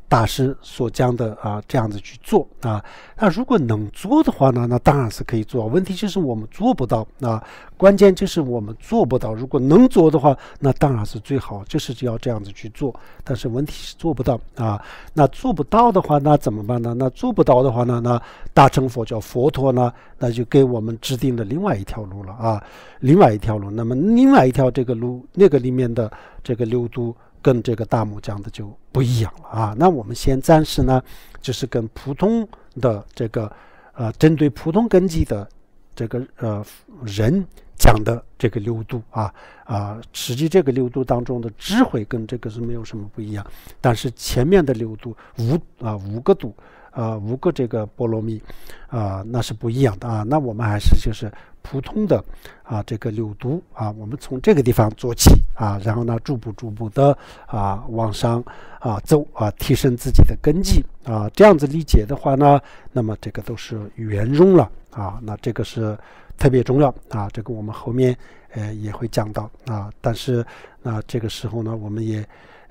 大师所讲的啊，这样子去做啊，那如果能做的话呢，那当然是可以做。问题就是我们做不到啊，关键就是我们做不到。如果能做的话，那当然是最好，就是要这样子去做。但是问题是做不到啊，那做不到的话，那怎么办呢？那做不到的话呢，那大乘佛教佛陀呢，那就给我们制定了另外一条路了啊，另外一条路。那么另外一条这个路，那个里面的这个六度。跟这个大木讲的就不一样了啊！那我们先暂时呢，就是跟普通的这个呃，针对普通根基的这个呃人讲的这个六度啊啊，实际这个六度当中的智慧跟这个是没有什么不一样，但是前面的六度五啊五个度啊五个这个波罗蜜啊那是不一样的啊！那我们还是就是。普通的啊，这个柳毒啊，我们从这个地方做起啊，然后呢，逐步逐步的啊往上啊走啊，提升自己的根基啊，这样子理解的话呢，那么这个都是圆融了啊，那这个是特别重要啊，这个我们后面呃也会讲到啊，但是啊这个时候呢，我们也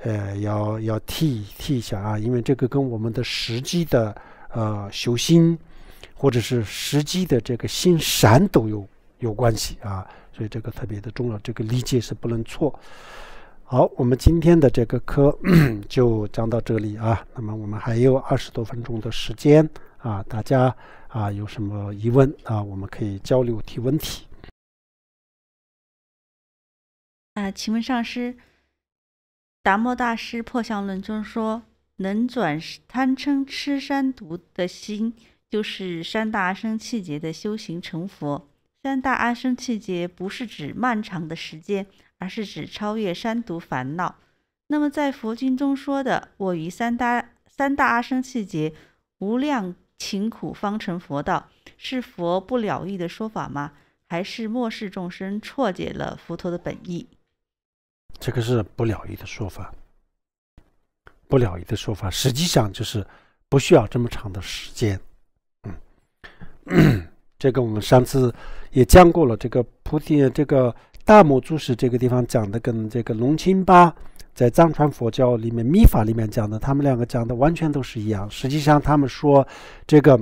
呃要要提提一下啊，因为这个跟我们的实际的呃修心。或者是时机的这个心闪都有有关系啊，所以这个特别的重要，这个理解是不能错。好，我们今天的这个课 就讲到这里啊。那么我们还有二十多分钟的时间啊，大家啊有什么疑问啊，我们可以交流提问题。啊，请问上师，达摩大师《破相论》中说，能转贪嗔痴三毒的心。就是三大阿僧弃劫的修行成佛，三大阿僧气劫不是指漫长的时间，而是指超越三毒烦恼。那么，在佛经中说的“我于三大三大阿僧气劫无量勤苦方成佛道”，是佛不了义的说法吗？还是末世众生错解了佛陀的本意？这个是不了义的说法。不了义的说法实际上就是不需要这么长的时间。这个我们上次也讲过了，这个菩提，这个大母珠师这个地方讲的，跟这个龙清巴在藏传佛教里面密法里面讲的，他们两个讲的完全都是一样。实际上，他们说这个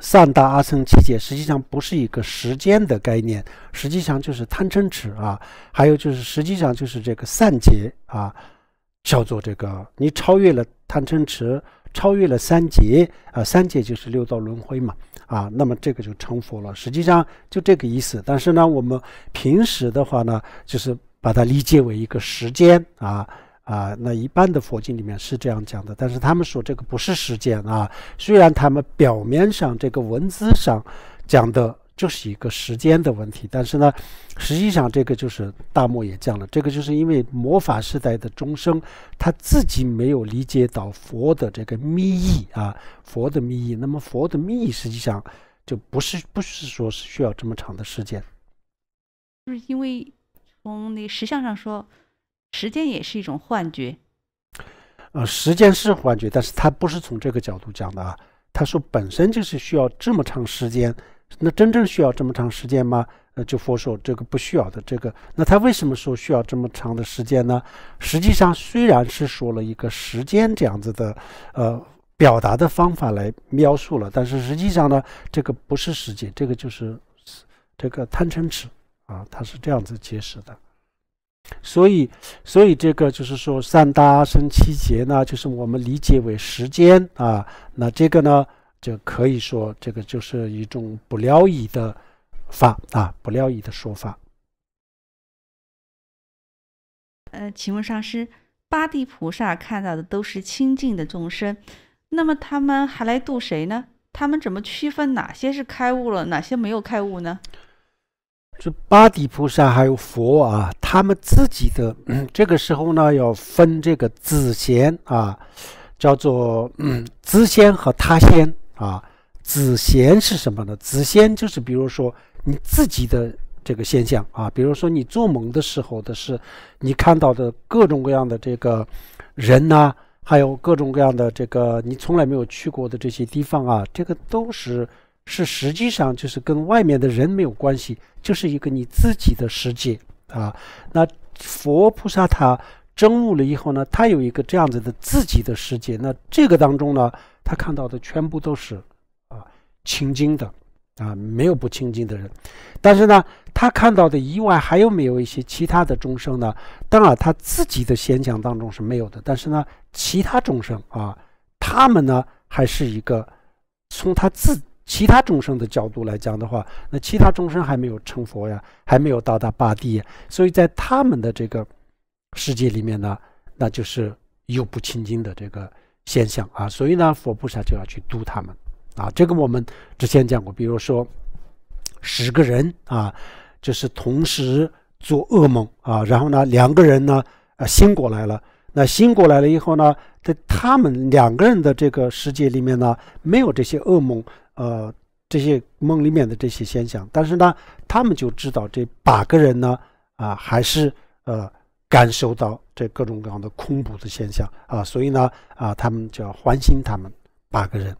三大阿僧祇劫，实际上不是一个时间的概念，实际上就是贪嗔痴啊，还有就是实际上就是这个散结啊，叫做这个你超越了贪嗔痴。超越了三界啊，三界就是六道轮回嘛，啊，那么这个就成佛了，实际上就这个意思。但是呢，我们平时的话呢，就是把它理解为一个时间啊啊，那一般的佛经里面是这样讲的，但是他们说这个不是时间啊，虽然他们表面上这个文字上讲的。就是一个时间的问题，但是呢，实际上这个就是大漠也降了。这个就是因为魔法时代的钟声，他自己没有理解到佛的这个密意啊，佛的密意。那么佛的密意实际上就不是不是说是需要这么长的时间，就是因为从那石像上说，时间也是一种幻觉。呃，时间是幻觉，但是他不是从这个角度讲的啊，他说本身就是需要这么长时间。那真正需要这么长时间吗？呃，就佛说这个不需要的这个，那他为什么说需要这么长的时间呢？实际上虽然是说了一个时间这样子的，呃，表达的方法来描述了，但是实际上呢，这个不是时间，这个就是这个贪嗔痴啊，它是这样子解释的。所以，所以这个就是说三大生七劫呢，就是我们理解为时间啊，那这个呢？就可以说，这个就是一种不了以的法啊，不了以的说法。呃，请问上师，八地菩萨看到的都是清净的众生，那么他们还来度谁呢？他们怎么区分哪些是开悟了，哪些没有开悟呢？这八地菩萨还有佛啊，他们自己的这个时候呢，要分这个子贤啊，叫做嗯子贤和他贤。啊，子贤是什么呢？子贤就是比如说你自己的这个现象啊，比如说你做梦的时候的是，你看到的各种各样的这个人呐，还有各种各样的这个你从来没有去过的这些地方啊，这个都是是实际上就是跟外面的人没有关系，就是一个你自己的世界啊。那佛菩萨他证悟了以后呢，他有一个这样子的自己的世界，那这个当中呢。他看到的全部都是，啊，清净的，啊，没有不清净的人。但是呢，他看到的以外还有没有一些其他的众生呢？当然，他自己的现象当中是没有的。但是呢，其他众生啊，他们呢还是一个，从他自其他众生的角度来讲的话，那其他众生还没有成佛呀，还没有到达八地，所以在他们的这个世界里面呢，那就是有不清净的这个。现象啊，所以呢，佛菩萨就要去度他们啊。这个我们之前讲过，比如说十个人啊，就是同时做噩梦啊，然后呢，两个人呢，呃，醒过来了。那醒过来了以后呢，在他们两个人的这个世界里面呢，没有这些噩梦，呃，这些梦里面的这些现象。但是呢，他们就知道这八个人呢，啊，还是呃。感受到这各种各样的空补的现象啊，所以呢啊，他们就要唤醒他们八个人，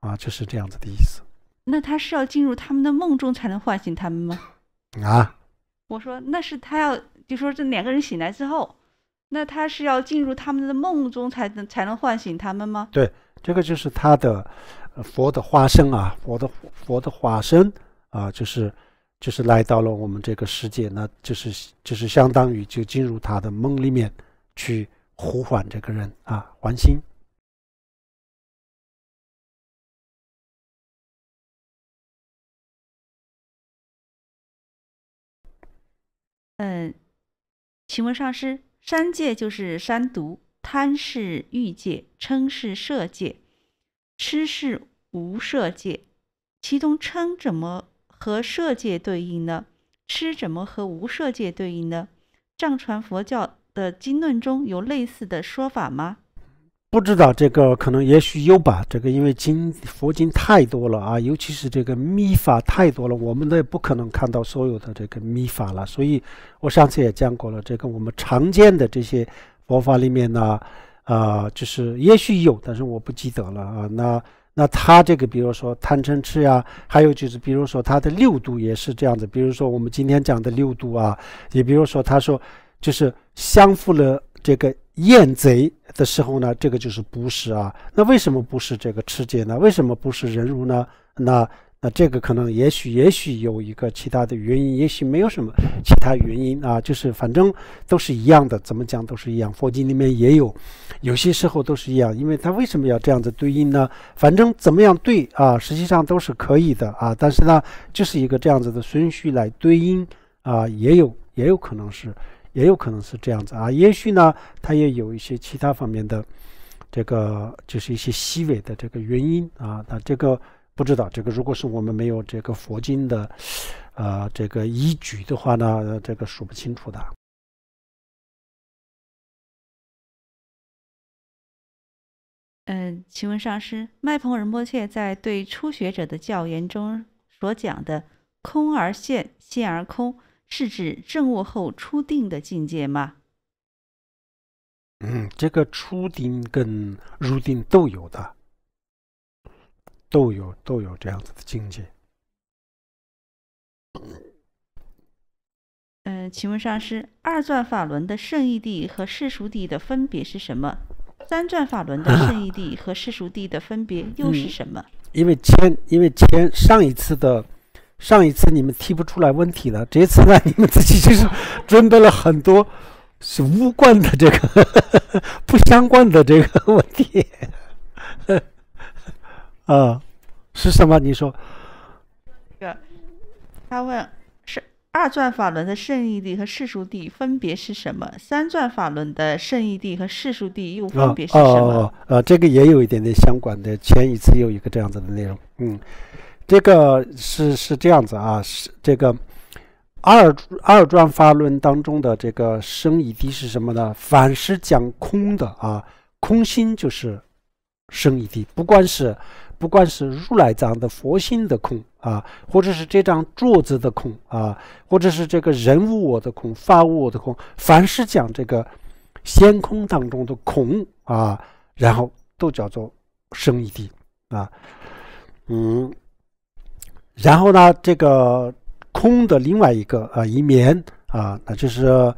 啊，就是这样子的意思。那他是要进入他们的梦中才能唤醒他们吗？啊，我说那是他要，就说这两个人醒来之后，那他是要进入他们的梦中才能才能唤醒他们吗？对，这个就是他的佛的化身啊，佛的佛的化身啊，就是。就是来到了我们这个世界，那就是就是相当于就进入他的梦里面去呼唤这个人啊，还心。嗯，请问上师，三界就是三毒，贪是欲界，嗔是色界，痴是无色界，其中嗔怎么？和色界对应呢？吃怎么和无色界对应呢？藏传佛教的经论中有类似的说法吗？不知道这个，可能也许有吧。这个因为经佛经太多了啊，尤其是这个密法太多了，我们也不可能看到所有的这个密法了。所以，我上次也讲过了，这个我们常见的这些佛法里面呢，呃，就是也许有，但是我不记得了啊。那。那他这个，比如说贪嗔痴呀，还有就是，比如说他的六度也是这样子。比如说我们今天讲的六度啊，也比如说他说，就是相负了这个厌贼的时候呢，这个就是不是啊？那为什么不是这个持戒呢？为什么不是忍辱呢？那？这个可能，也许，也许有一个其他的原因，也许没有什么其他原因啊，就是反正都是一样的，怎么讲都是一样。佛经里面也有，有些时候都是一样，因为它为什么要这样子对应呢？反正怎么样对啊，实际上都是可以的啊。但是呢，就是一个这样子的顺序来对应啊，也有，也有可能是，也有可能是这样子啊。也许呢，它也有一些其他方面的这个，就是一些细微的这个原因啊，那这个。不知道这个，如果是我们没有这个佛经的，呃，这个依据的话呢，这个数不清楚的。嗯，请问上师，麦彭仁波切在对初学者的教研中所讲的“空而现，现而空”，是指证悟后初定的境界吗？嗯，这个初定跟入定都有的。都有都有这样子的境界。嗯，请问上师，二转法轮的圣义地和世俗地的分别是什么？三转法轮的圣义地和世俗地的分别又是什么？因为前因为前上一次的上一次你们提不出来问题了，这次呢你们自己就是准备了很多是无关的这个 不相关的这个问题。啊，是什么？你说，个他问是二转法轮的胜义地和世俗地分别是什么？三转法轮的胜义地和世俗地又分别是什么？哦哦，呃，这个也有一点点相关的，前一次有一个这样子的内容。嗯，这个是是这样子啊，是这个二二转法轮当中的这个胜义地是什么呢？凡是讲空的啊，空心就是。生一地，不管是不管是如来藏的佛心的空啊，或者是这张桌子的空啊，或者是这个人无我的空、法无我的空，凡是讲这个仙空当中的空啊，然后都叫做生一地啊。嗯，然后呢，这个空的另外一个啊一面啊，那就是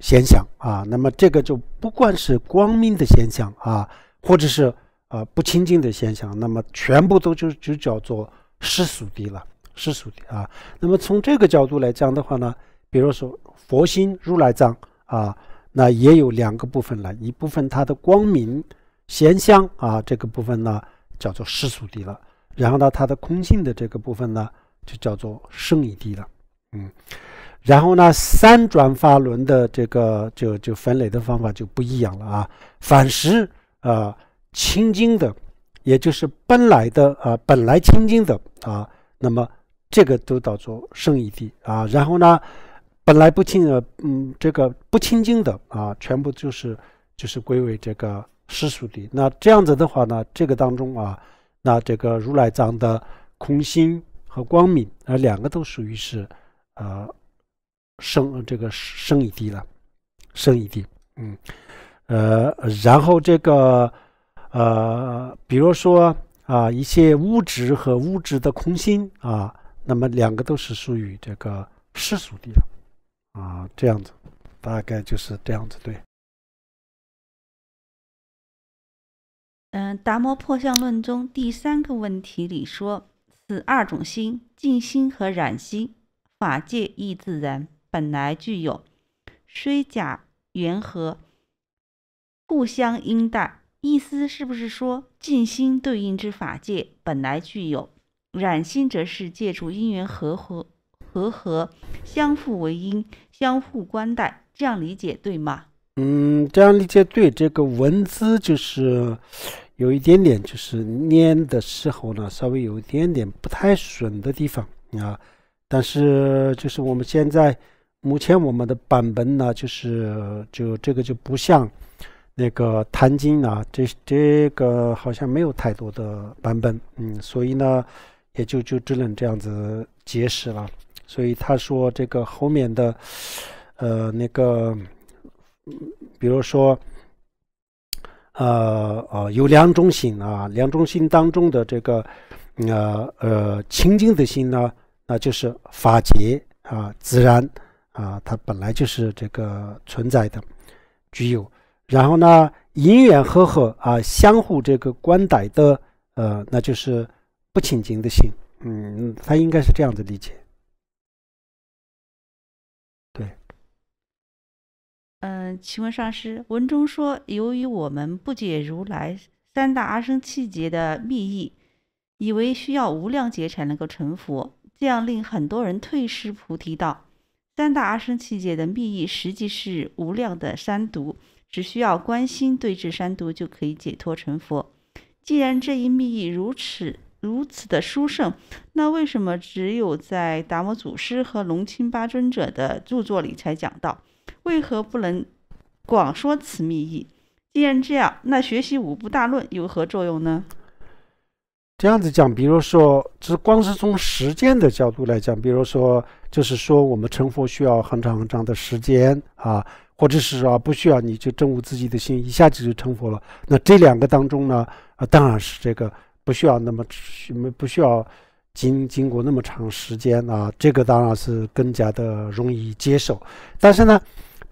现象啊。那么这个就不管是光明的现象啊，或者是啊，不清净的现象，那么全部都就就叫做世俗地了，世俗地啊。那么从这个角度来讲的话呢，比如说佛心如来藏啊，那也有两个部分了，一部分它的光明贤香啊，这个部分呢叫做世俗地了，然后呢它的空性的这个部分呢就叫做圣义地了，嗯。然后呢，三转法轮的这个就就分类的方法就不一样了啊，反时啊。清净的，也就是本来的啊，本来清净的啊，那么这个都叫做圣义地啊。然后呢，本来不清，嗯，这个不清净的啊，全部就是就是归为这个世俗地。那这样子的话呢，这个当中啊，那这个如来藏的空心和光明啊，两个都属于是呃，生这个胜一义了，胜义地，嗯，呃，然后这个。呃，比如说啊，一些物质和物质的空心啊，那么两个都是属于这个世俗地方啊，这样子，大概就是这样子，对。嗯，《达摩破相论》中第三个问题里说：“此二种心，净心和染心，法界亦自然本来具有，虽假缘合，互相因待。”意思是不是说静心对应之法界本来具有染心，则是借助因缘和合和合相互为因，相互关带，这样理解对吗？嗯，这样理解对。这个文字就是有一点点，就是念的时候呢，稍微有一点点不太顺的地方啊。但是就是我们现在目前我们的版本呢，就是就这个就不像。那个坛经啊，这这个好像没有太多的版本，嗯，所以呢，也就就只能这样子解释了。所以他说这个后面的，呃，那个，比如说，呃呃，有两种心啊，两种心当中的这个，呃呃，清净的心呢，那就是法界啊，自然啊，它本来就是这个存在的，具有。然后呢，姻缘和合啊，相互这个关待的，呃，那就是不清净的心，嗯，他应该是这样的理解。对。嗯，请问上师，文中说，由于我们不解如来三大阿僧气劫的密意，以为需要无量劫才能够成佛，这样令很多人退失菩提道。三大阿僧气劫的密意，实际是无量的三毒。只需要关心对峙三毒就可以解脱成佛。既然这一密意如此如此的殊胜，那为什么只有在达摩祖师和龙清八尊者的著作里才讲到？为何不能广说此密意？既然这样，那学习五部大论有何作用呢？这样子讲，比如说，只光是从实践的角度来讲，比如说，就是说我们成佛需要很长很长的时间啊。或者是啊，不需要你就正悟自己的心一下子就成佛了，那这两个当中呢，啊当然是这个不需要那么需，不需要经经过那么长时间啊，这个当然是更加的容易接受，但是呢。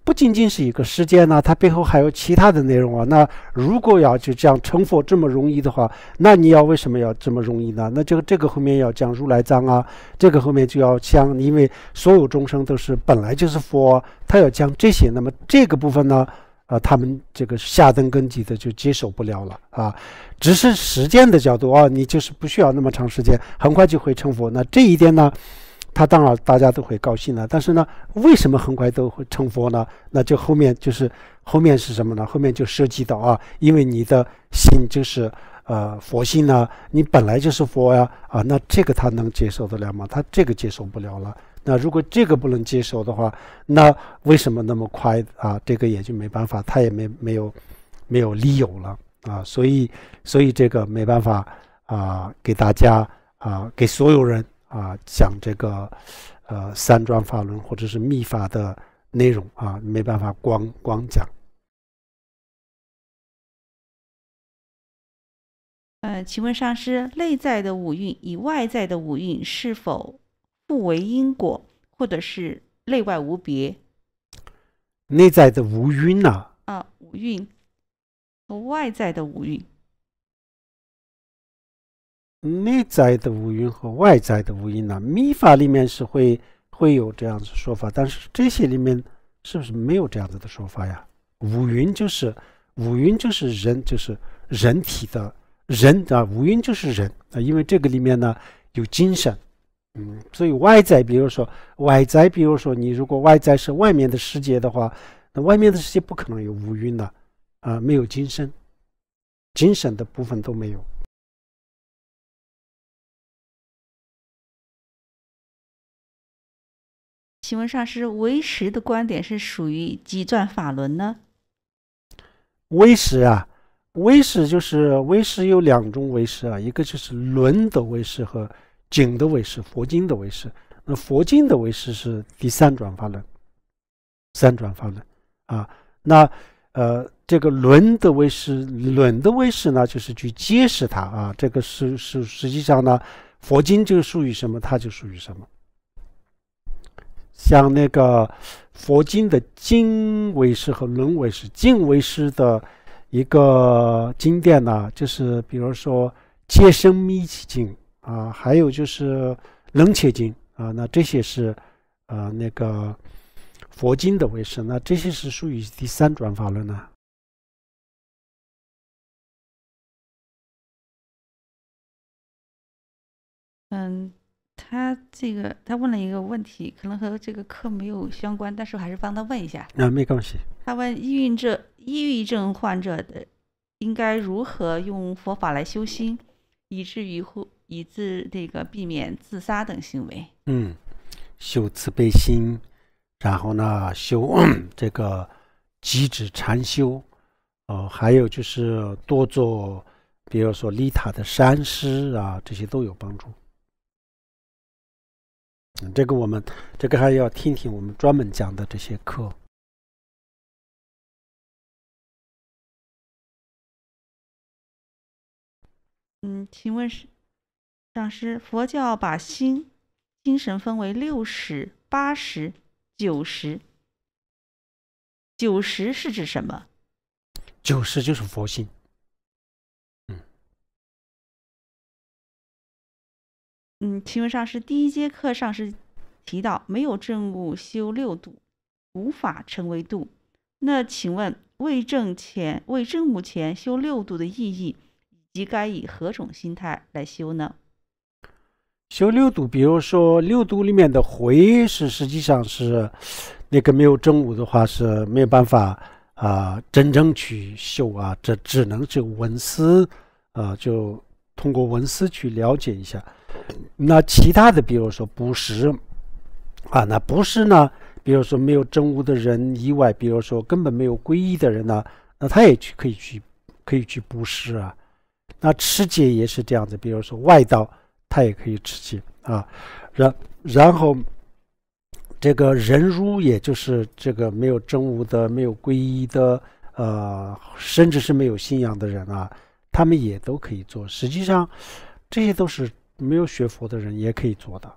不仅仅是一个事件呢，它背后还有其他的内容啊。那如果要就这样成佛这么容易的话，那你要为什么要这么容易呢？那这个这个后面要讲如来藏啊，这个后面就要讲，因为所有众生都是本来就是佛，他要讲这些，那么这个部分呢，啊，他们这个下登根基的就接受不了了啊。只是时间的角度啊，你就是不需要那么长时间，很快就会成佛。那这一点呢？他当然大家都会高兴了，但是呢，为什么很快都会成佛呢？那就后面就是后面是什么呢？后面就涉及到啊，因为你的心就是呃佛性呢，你本来就是佛呀啊，那这个他能接受得了吗？他这个接受不了了。那如果这个不能接受的话，那为什么那么快啊？这个也就没办法，他也没没有没有理由了啊，所以所以这个没办法啊，给大家啊，给所有人。啊，讲这个，呃，三转法轮或者是密法的内容啊，没办法，光光讲。呃，请问上师，内在的五蕴以外在的五蕴是否不为因果，或者是内外无别？内在的无蕴呐？啊，五蕴和外在的五蕴。内在的五蕴和外在的五蕴呢？密法里面是会会有这样子说法，但是这些里面是不是没有这样子的说法呀？五蕴就是五蕴就是人，就是人体的人啊，五蕴就是人啊，因为这个里面呢有精神，嗯，所以外在，比如说外在，比如说你如果外在是外面的世界的话，那外面的世界不可能有五蕴的啊，没有精神，精神的部分都没有。请问上师，唯识的观点是属于几转法轮呢？唯识啊，唯识就是唯识有两种唯识啊，一个就是轮的唯识和景的唯识，佛经的唯识。那佛经的唯识是第三转法轮，三转法轮啊。那呃，这个轮的唯识，轮的唯识呢，就是去揭示它啊。这个是是实际上呢，佛经就属于什么，它就属于什么。像那个佛经的经为师和轮为师，经为师的一个经典呢，就是比如说《接生密契经》啊，还有就是《楞伽经》啊，那这些是啊那个佛经的为师，那这些是属于第三转法轮呢。嗯。他这个，他问了一个问题，可能和这个课没有相关，但是我还是帮他问一下。啊，没关系。他问抑郁症、抑郁症患者的应该如何用佛法来修心，以至于会，以致这个避免自杀等行为。嗯，修慈悲心，然后呢，修这个积指禅修，哦，还有就是多做，比如说利塔的山师啊，这些都有帮助。嗯，这个我们这个还要听听我们专门讲的这些课。嗯，请问是上师，佛教把心精神分为六十、八十、九十、九十是指什么？九十就是佛性。嗯，请问上师》第一节课上师提到没有正悟修六度无法成为度，那请问为正前为正目前修六度的意义及该以何种心态来修呢？修六度，比如说六度里面的回是实际上是那个没有正悟的话是没有办法啊真正去修啊，这只能就文思啊就。通过文思去了解一下，那其他的，比如说布施，啊，那布施呢，比如说没有真悟的人以外，比如说根本没有皈依的人呢，那他也去可以去，可以去布施啊。那持戒也是这样子，比如说外道他也可以持戒啊。然然后，这个人儒也就是这个没有真悟的、没有皈依的，呃，甚至是没有信仰的人啊。他们也都可以做，实际上，这些都是没有学佛的人也可以做的。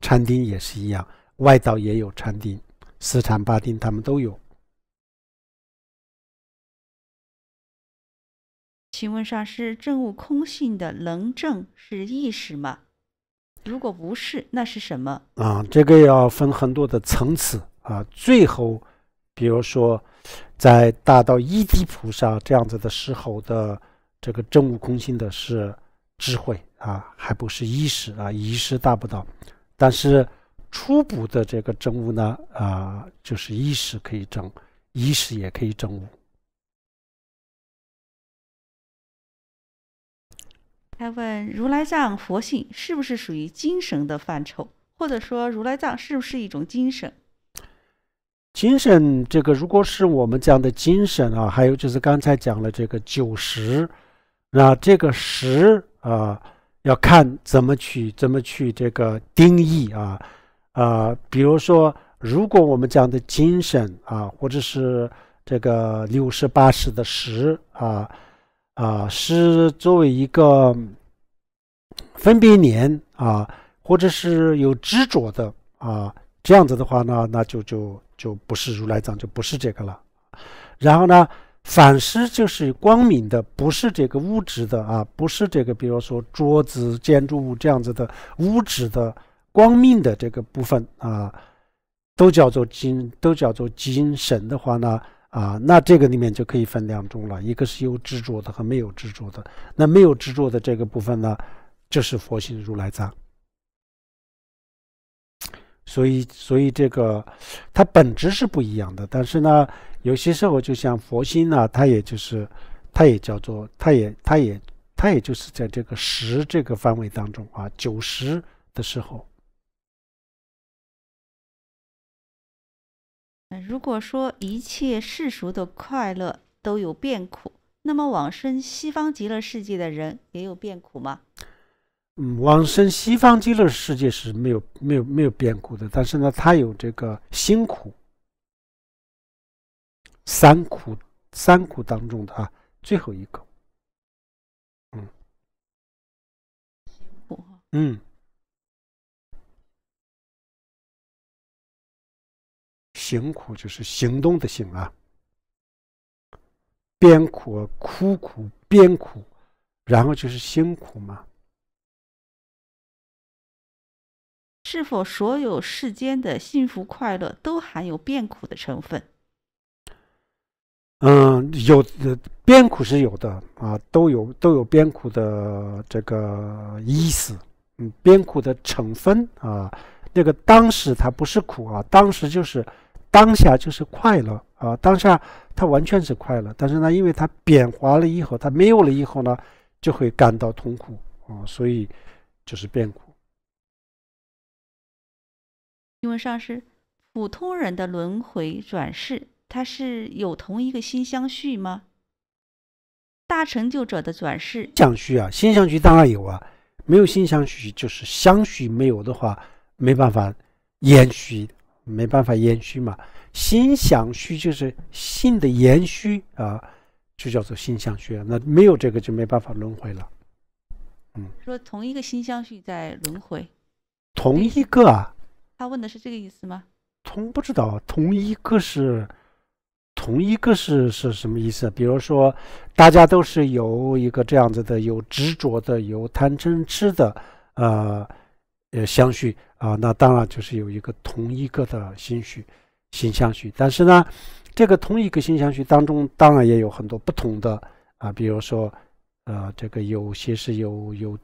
禅定也是一样，外道也有禅定，四禅八定他们都有。请问上师，证悟空性的能证是意识吗？如果不是，那是什么？啊，这个要分很多的层次啊，最后，比如说。在达到一地菩萨这样子的时候的这个证悟空性的是智慧啊，还不是意识啊，意识达不到。但是初步的这个证悟呢，啊，就是意识可以证，意识也可以证悟。他问：如来藏佛性是不是属于精神的范畴？或者说，如来藏是不是一种精神？精神这个，如果是我们讲的精神啊，还有就是刚才讲了这个九十，那这个十啊，要看怎么去怎么去这个定义啊，啊，比如说如果我们讲的精神啊，或者是这个六十八十的十啊啊，是作为一个分别年啊，或者是有执着的啊，这样子的话呢，那就就。就不是如来藏，就不是这个了。然后呢，反思就是光明的，不是这个物质的啊，不是这个，比如说桌子、建筑物这样子的物质的光明的这个部分啊，都叫做精，都叫做精神的话呢啊，那这个里面就可以分两种了，一个是有执着的和没有执着的。那没有执着的这个部分呢，就是佛性如来藏。所以，所以这个它本质是不一样的。但是呢，有些时候就像佛心呢，它也就是，它也叫做，它也，它也，它也就是在这个十这个范围当中啊，九十的时候。如果说一切世俗的快乐都有变苦，那么往生西方极乐世界的人也有变苦吗？往生西方极乐世界是没有没有没有变故的，但是呢，它有这个辛苦三苦三苦当中的啊最后一个，嗯，辛苦嗯，行苦就是行动的行啊，边苦苦苦边苦，然后就是辛苦嘛。是否所有世间的幸福快乐都含有变苦的成分？嗯，有变苦是有的啊，都有都有变苦的这个意思。嗯，变苦的成分啊，那个当时它不是苦啊，当时就是当下就是快乐啊，当下它完全是快乐。但是呢，因为它变化了以后，它没有了以后呢，就会感到痛苦啊，所以就是变苦。因为上是普通人的轮回转世，他是有同一个心相续吗？大成就者的转世相续啊，心相续当然有啊，没有心相续就是相续没有的话，没办法延续，没办法延续嘛。心相续就是心的延续啊，就叫做心相续。那没有这个就没办法轮回了。嗯，说同一个心相续在轮回，同一个啊。他问的是这个意思吗？同不知道，同一个是，同一个是是什么意思？比如说，大家都是有一个这样子的，有执着的，有贪嗔痴的，呃，呃，相续啊，那当然就是有一个同一个的心绪，心相续。但是呢，这个同一个心相续当中，当然也有很多不同的啊，比如说，呃，这个有些是有有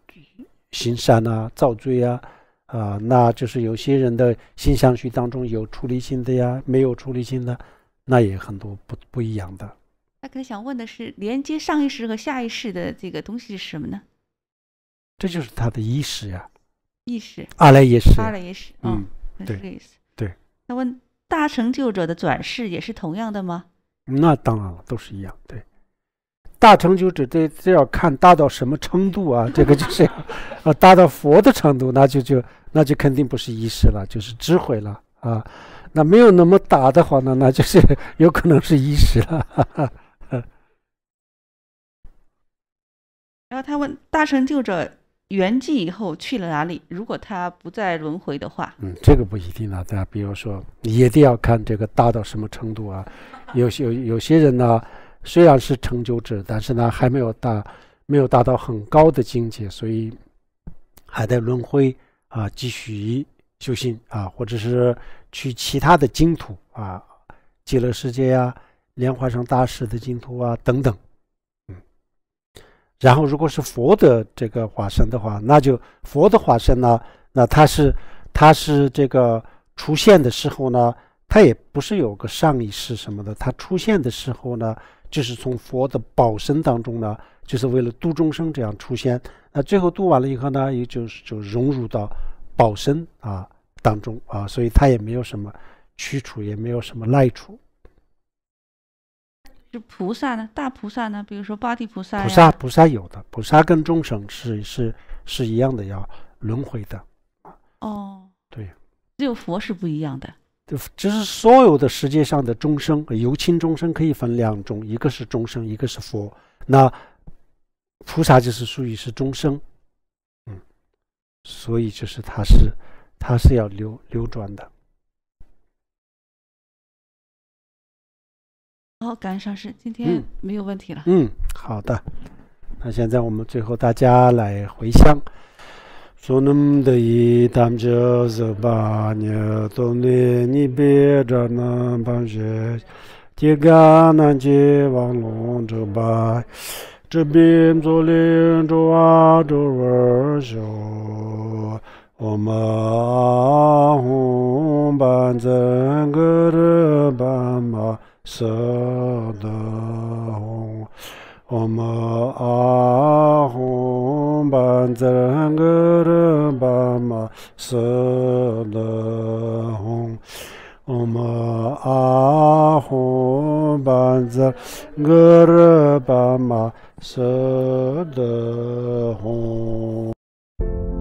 行善啊，造罪啊。啊，那就是有些人的心相续当中有处理心的呀，没有处理心的，那也很多不不一样的。那可能想问的是，连接上意识和下意识的这个东西是什么呢？这就是他的意识呀，意识。阿赖意识。阿赖意识。嗯，对。对。那问：大成就者的转世也是同样的吗？那当然了，都是一样。对。大成就者这这要看大到什么程度啊，这个就是要，啊大到佛的程度，那就就那就肯定不是意识了，就是智慧了啊。那没有那么大的话，呢，那就是 有可能是意识了。然后他问大成就者圆寂以后去了哪里？如果他不再轮回的话，嗯，这个不一定了。那比如说，也得要看这个大到什么程度啊。有些有有些人呢。虽然是成就者，但是呢，还没有达，没有达到很高的境界，所以还在轮回啊，继续修行啊，或者是去其他的净土啊，极乐世界呀、莲花上大师的净土啊等等。嗯，然后如果是佛的这个化身的话，那就佛的化身呢，那他是他是这个出现的时候呢。他也不是有个上一世什么的，他出现的时候呢，就是从佛的保身当中呢，就是为了度众生这样出现。那最后度完了以后呢，也就是就融入到保身啊当中啊，所以他也没有什么驱处，也没有什么赖处。就菩萨呢？大菩萨呢？比如说八地菩萨。菩萨菩萨有的，菩萨跟众生是是是一样的，要轮回的。哦，对，只有佛是不一样的。就是所有的世界上的众生，尤轻众生可以分两种，一个是众生，一个是佛。那菩萨就是属于是众生，嗯，所以就是他是他是要流流转的。好，感恩上师，今天没有问题了。嗯，好的。那现在我们最后大家来回乡。sunum de yi tam je 방제 ba nye tong ni ni bi zha nan pan OM AH HUNG BAN ZER NGIR BHA MA SIR DHA HUNG OM AH HUNG BAN ZER NGIR